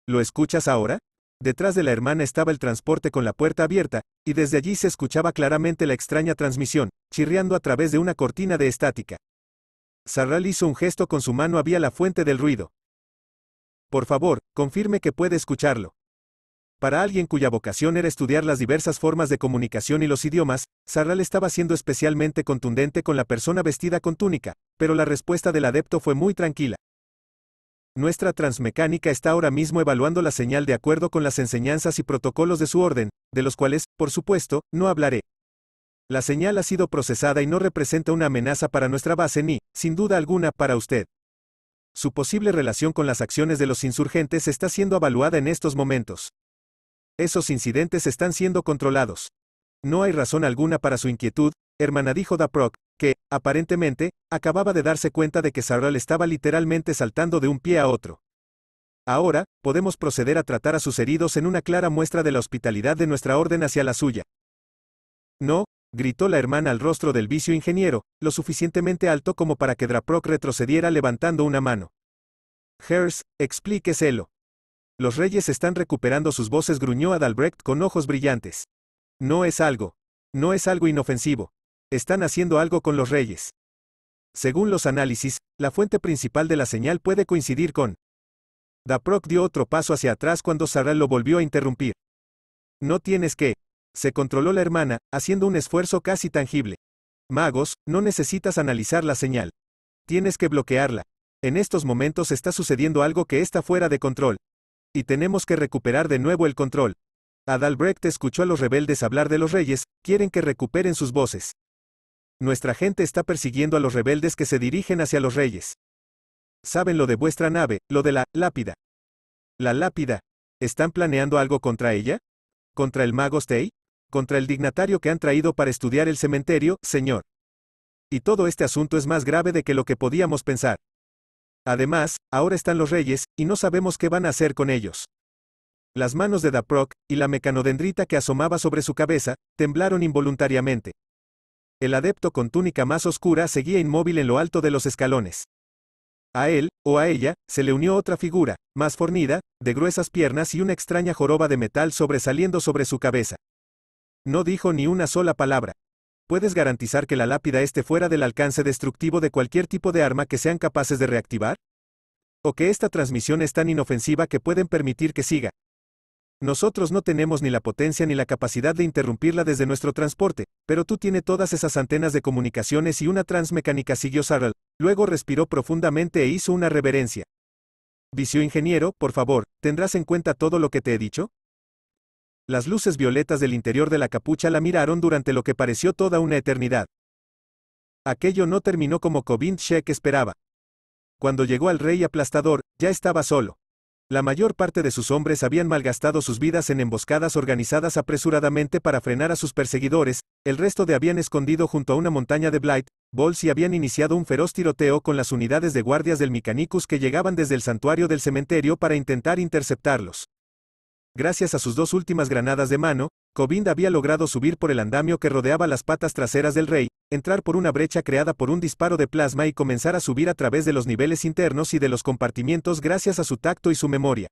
¿Lo escuchas ahora? Detrás de la hermana estaba el transporte con la puerta abierta, y desde allí se escuchaba claramente la extraña transmisión, chirriando a través de una cortina de estática. Sarral hizo un gesto con su mano había la fuente del ruido. Por favor, confirme que puede escucharlo. Para alguien cuya vocación era estudiar las diversas formas de comunicación y los idiomas, Sarral estaba siendo especialmente contundente con la persona vestida con túnica, pero la respuesta del adepto fue muy tranquila. Nuestra transmecánica está ahora mismo evaluando la señal de acuerdo con las enseñanzas y protocolos de su orden, de los cuales, por supuesto, no hablaré. La señal ha sido procesada y no representa una amenaza para nuestra base ni, sin duda alguna, para usted. Su posible relación con las acciones de los insurgentes está siendo evaluada en estos momentos. Esos incidentes están siendo controlados. No hay razón alguna para su inquietud, hermana dijo Daprock, que, aparentemente, acababa de darse cuenta de que Sarral estaba literalmente saltando de un pie a otro. Ahora, podemos proceder a tratar a sus heridos en una clara muestra de la hospitalidad de nuestra orden hacia la suya. No, gritó la hermana al rostro del vicio ingeniero, lo suficientemente alto como para que Draproc retrocediera levantando una mano. Hers, explíqueselo. Los reyes están recuperando sus voces, gruñó Adalbrecht con ojos brillantes. No es algo. No es algo inofensivo. Están haciendo algo con los reyes. Según los análisis, la fuente principal de la señal puede coincidir con. Daproc dio otro paso hacia atrás cuando Sarah lo volvió a interrumpir. No tienes que. Se controló la hermana, haciendo un esfuerzo casi tangible. Magos, no necesitas analizar la señal. Tienes que bloquearla. En estos momentos está sucediendo algo que está fuera de control. Y tenemos que recuperar de nuevo el control. Adalbrecht escuchó a los rebeldes hablar de los reyes, quieren que recuperen sus voces. Nuestra gente está persiguiendo a los rebeldes que se dirigen hacia los reyes. Saben lo de vuestra nave, lo de la lápida. La lápida. ¿Están planeando algo contra ella? ¿Contra el mago Stey? ¿Contra el dignatario que han traído para estudiar el cementerio, señor? Y todo este asunto es más grave de que lo que podíamos pensar. Además, ahora están los reyes, y no sabemos qué van a hacer con ellos. Las manos de Daproc, y la mecanodendrita que asomaba sobre su cabeza, temblaron involuntariamente el adepto con túnica más oscura seguía inmóvil en lo alto de los escalones. A él, o a ella, se le unió otra figura, más fornida, de gruesas piernas y una extraña joroba de metal sobresaliendo sobre su cabeza. No dijo ni una sola palabra. ¿Puedes garantizar que la lápida esté fuera del alcance destructivo de cualquier tipo de arma que sean capaces de reactivar? ¿O que esta transmisión es tan inofensiva que pueden permitir que siga? Nosotros no tenemos ni la potencia ni la capacidad de interrumpirla desde nuestro transporte, pero tú tiene todas esas antenas de comunicaciones y una transmecánica siguió Saral. luego respiró profundamente e hizo una reverencia. Vicio ingeniero, por favor, ¿tendrás en cuenta todo lo que te he dicho? Las luces violetas del interior de la capucha la miraron durante lo que pareció toda una eternidad. Aquello no terminó como Kovind Shek esperaba. Cuando llegó al rey aplastador, ya estaba solo. La mayor parte de sus hombres habían malgastado sus vidas en emboscadas organizadas apresuradamente para frenar a sus perseguidores, el resto de habían escondido junto a una montaña de Blight, balls y habían iniciado un feroz tiroteo con las unidades de guardias del Micanicus que llegaban desde el santuario del cementerio para intentar interceptarlos. Gracias a sus dos últimas granadas de mano, Cobind había logrado subir por el andamio que rodeaba las patas traseras del rey, entrar por una brecha creada por un disparo de plasma y comenzar a subir a través de los niveles internos y de los compartimientos gracias a su tacto y su memoria.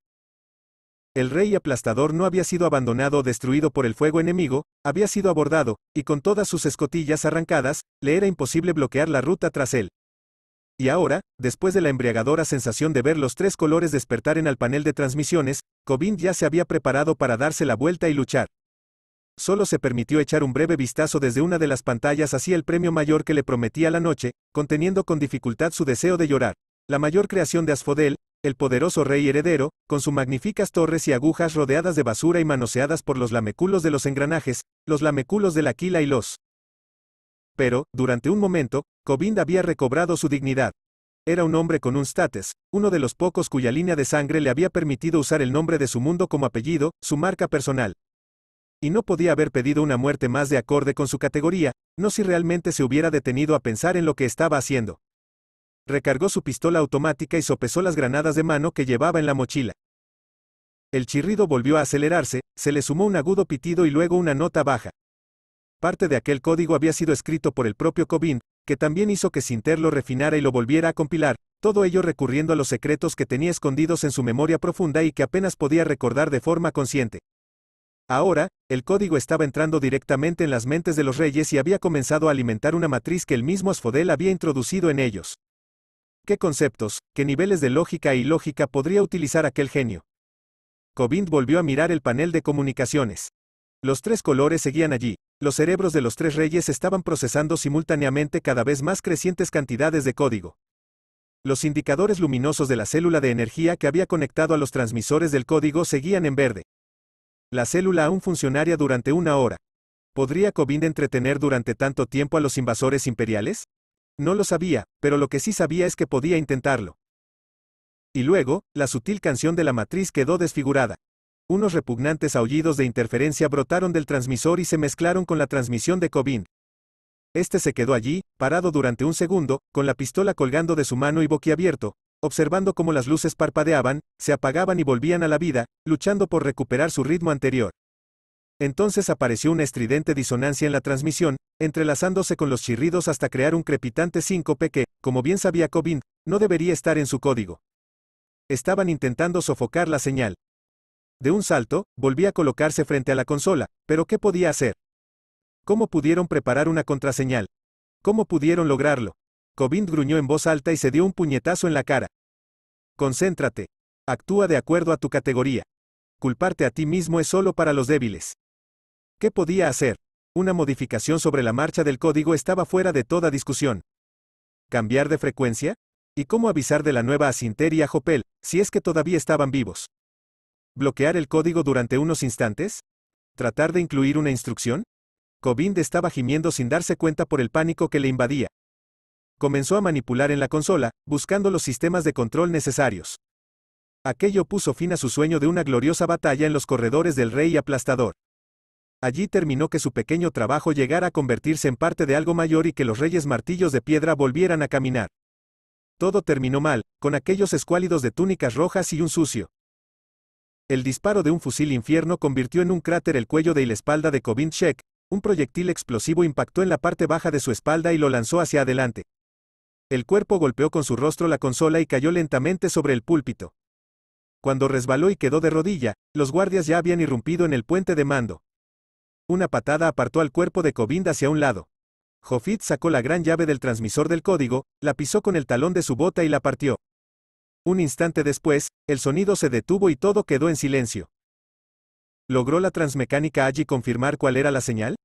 El rey aplastador no había sido abandonado o destruido por el fuego enemigo, había sido abordado, y con todas sus escotillas arrancadas, le era imposible bloquear la ruta tras él. Y ahora, después de la embriagadora sensación de ver los tres colores despertar en el panel de transmisiones, Cobind ya se había preparado para darse la vuelta y luchar solo se permitió echar un breve vistazo desde una de las pantallas hacia el premio mayor que le prometía la noche, conteniendo con dificultad su deseo de llorar. La mayor creación de Asfodel, el poderoso rey heredero, con sus magníficas torres y agujas rodeadas de basura y manoseadas por los lameculos de los engranajes, los lameculos de la quila y los... Pero, durante un momento, Cobind había recobrado su dignidad. Era un hombre con un status, uno de los pocos cuya línea de sangre le había permitido usar el nombre de su mundo como apellido, su marca personal y no podía haber pedido una muerte más de acorde con su categoría, no si realmente se hubiera detenido a pensar en lo que estaba haciendo. Recargó su pistola automática y sopesó las granadas de mano que llevaba en la mochila. El chirrido volvió a acelerarse, se le sumó un agudo pitido y luego una nota baja. Parte de aquel código había sido escrito por el propio Cobin, que también hizo que Sinter lo refinara y lo volviera a compilar, todo ello recurriendo a los secretos que tenía escondidos en su memoria profunda y que apenas podía recordar de forma consciente. Ahora, el código estaba entrando directamente en las mentes de los reyes y había comenzado a alimentar una matriz que el mismo Asfodel había introducido en ellos. ¿Qué conceptos, qué niveles de lógica y lógica podría utilizar aquel genio? Cobind volvió a mirar el panel de comunicaciones. Los tres colores seguían allí. Los cerebros de los tres reyes estaban procesando simultáneamente cada vez más crecientes cantidades de código. Los indicadores luminosos de la célula de energía que había conectado a los transmisores del código seguían en verde, la célula aún funcionaria durante una hora. ¿Podría Cobind entretener durante tanto tiempo a los invasores imperiales? No lo sabía, pero lo que sí sabía es que podía intentarlo. Y luego, la sutil canción de la matriz quedó desfigurada. Unos repugnantes aullidos de interferencia brotaron del transmisor y se mezclaron con la transmisión de Cobind. Este se quedó allí, parado durante un segundo, con la pistola colgando de su mano y boquiabierto, observando cómo las luces parpadeaban, se apagaban y volvían a la vida, luchando por recuperar su ritmo anterior. Entonces apareció una estridente disonancia en la transmisión, entrelazándose con los chirridos hasta crear un crepitante síncope que, como bien sabía Cobind, no debería estar en su código. Estaban intentando sofocar la señal. De un salto, volví a colocarse frente a la consola, pero ¿qué podía hacer? ¿Cómo pudieron preparar una contraseñal? ¿Cómo pudieron lograrlo? Cobind gruñó en voz alta y se dio un puñetazo en la cara. Concéntrate. Actúa de acuerdo a tu categoría. Culparte a ti mismo es solo para los débiles. ¿Qué podía hacer? Una modificación sobre la marcha del código estaba fuera de toda discusión. ¿Cambiar de frecuencia? ¿Y cómo avisar de la nueva a y a Jopel, si es que todavía estaban vivos? ¿Bloquear el código durante unos instantes? ¿Tratar de incluir una instrucción? Cobind estaba gimiendo sin darse cuenta por el pánico que le invadía comenzó a manipular en la consola, buscando los sistemas de control necesarios. Aquello puso fin a su sueño de una gloriosa batalla en los corredores del rey aplastador. Allí terminó que su pequeño trabajo llegara a convertirse en parte de algo mayor y que los reyes martillos de piedra volvieran a caminar. Todo terminó mal, con aquellos escuálidos de túnicas rojas y un sucio. El disparo de un fusil infierno convirtió en un cráter el cuello de y la espalda de Kovinchek, un proyectil explosivo impactó en la parte baja de su espalda y lo lanzó hacia adelante. El cuerpo golpeó con su rostro la consola y cayó lentamente sobre el púlpito. Cuando resbaló y quedó de rodilla, los guardias ya habían irrumpido en el puente de mando. Una patada apartó al cuerpo de Cobind hacia un lado. Jofit sacó la gran llave del transmisor del código, la pisó con el talón de su bota y la partió. Un instante después, el sonido se detuvo y todo quedó en silencio. ¿Logró la transmecánica allí confirmar cuál era la señal?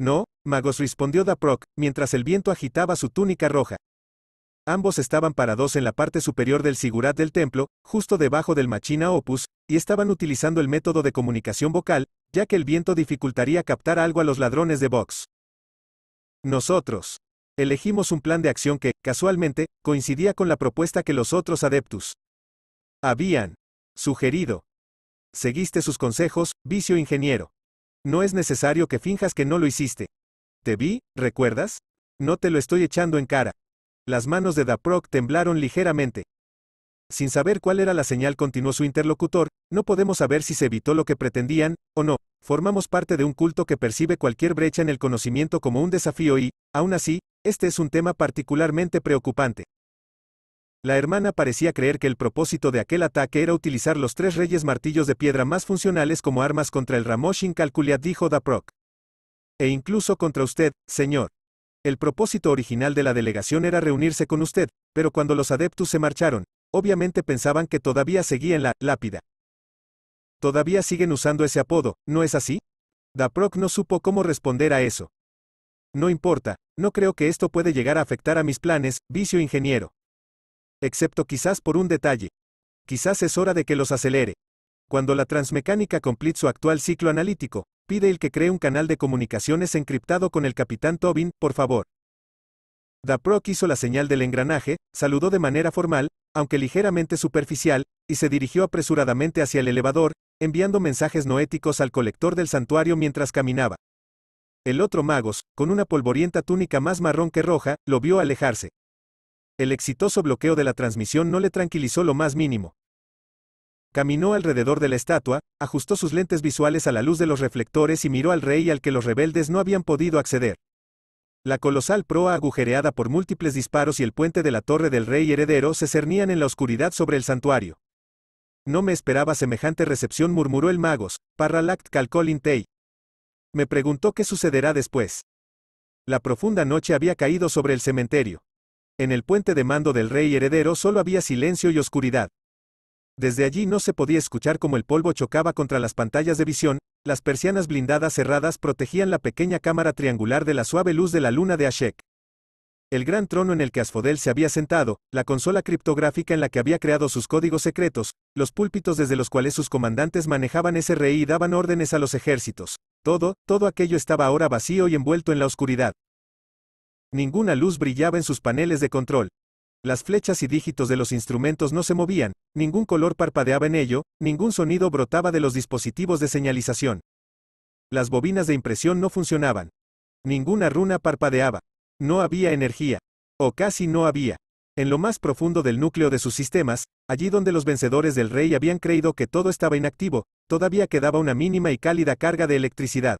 No, Magos respondió proc mientras el viento agitaba su túnica roja. Ambos estaban parados en la parte superior del sigurat del templo, justo debajo del machina opus, y estaban utilizando el método de comunicación vocal, ya que el viento dificultaría captar algo a los ladrones de Vox. Nosotros. Elegimos un plan de acción que, casualmente, coincidía con la propuesta que los otros adeptus habían sugerido. Seguiste sus consejos, vicio ingeniero. No es necesario que finjas que no lo hiciste. Te vi, ¿recuerdas? No te lo estoy echando en cara, las manos de Daproc temblaron ligeramente. Sin saber cuál era la señal, continuó su interlocutor, no podemos saber si se evitó lo que pretendían, o no, formamos parte de un culto que percibe cualquier brecha en el conocimiento como un desafío y, aún así, este es un tema particularmente preocupante. La hermana parecía creer que el propósito de aquel ataque era utilizar los tres reyes martillos de piedra más funcionales como armas contra el Ramosh Incalculia, dijo Daproc. E incluso contra usted, señor. El propósito original de la delegación era reunirse con usted, pero cuando los adeptos se marcharon, obviamente pensaban que todavía seguía la lápida. Todavía siguen usando ese apodo, ¿no es así? Daproc no supo cómo responder a eso. No importa, no creo que esto puede llegar a afectar a mis planes, vicio ingeniero. Excepto quizás por un detalle. Quizás es hora de que los acelere. Cuando la transmecánica complete su actual ciclo analítico, pide el que cree un canal de comunicaciones encriptado con el capitán Tobin, por favor. Daprock hizo la señal del engranaje, saludó de manera formal, aunque ligeramente superficial, y se dirigió apresuradamente hacia el elevador, enviando mensajes noéticos al colector del santuario mientras caminaba. El otro Magos, con una polvorienta túnica más marrón que roja, lo vio alejarse. El exitoso bloqueo de la transmisión no le tranquilizó lo más mínimo. Caminó alrededor de la estatua, ajustó sus lentes visuales a la luz de los reflectores y miró al rey al que los rebeldes no habían podido acceder. La colosal proa agujereada por múltiples disparos y el puente de la torre del rey heredero se cernían en la oscuridad sobre el santuario. No me esperaba semejante recepción, murmuró el magos, Parralact Calcolin Me preguntó qué sucederá después. La profunda noche había caído sobre el cementerio. En el puente de mando del rey heredero solo había silencio y oscuridad. Desde allí no se podía escuchar cómo el polvo chocaba contra las pantallas de visión, las persianas blindadas cerradas protegían la pequeña cámara triangular de la suave luz de la luna de Ashek. El gran trono en el que Asfodel se había sentado, la consola criptográfica en la que había creado sus códigos secretos, los púlpitos desde los cuales sus comandantes manejaban ese rey y daban órdenes a los ejércitos. Todo, todo aquello estaba ahora vacío y envuelto en la oscuridad. Ninguna luz brillaba en sus paneles de control, las flechas y dígitos de los instrumentos no se movían, ningún color parpadeaba en ello, ningún sonido brotaba de los dispositivos de señalización. Las bobinas de impresión no funcionaban. Ninguna runa parpadeaba. No había energía. O casi no había. En lo más profundo del núcleo de sus sistemas, allí donde los vencedores del rey habían creído que todo estaba inactivo, todavía quedaba una mínima y cálida carga de electricidad.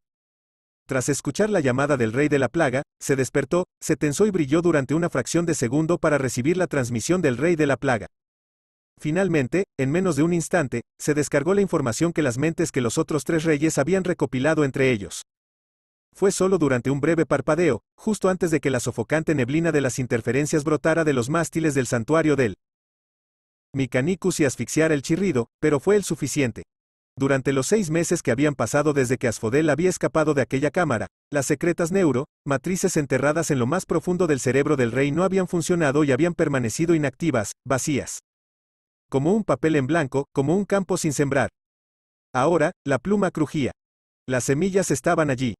Tras escuchar la llamada del rey de la plaga, se despertó, se tensó y brilló durante una fracción de segundo para recibir la transmisión del rey de la plaga. Finalmente, en menos de un instante, se descargó la información que las mentes que los otros tres reyes habían recopilado entre ellos. Fue solo durante un breve parpadeo, justo antes de que la sofocante neblina de las interferencias brotara de los mástiles del santuario del Micanicus y asfixiara el chirrido, pero fue el suficiente. Durante los seis meses que habían pasado desde que Asfodel había escapado de aquella cámara, las secretas neuro, matrices enterradas en lo más profundo del cerebro del rey no habían funcionado y habían permanecido inactivas, vacías. Como un papel en blanco, como un campo sin sembrar. Ahora, la pluma crujía. Las semillas estaban allí.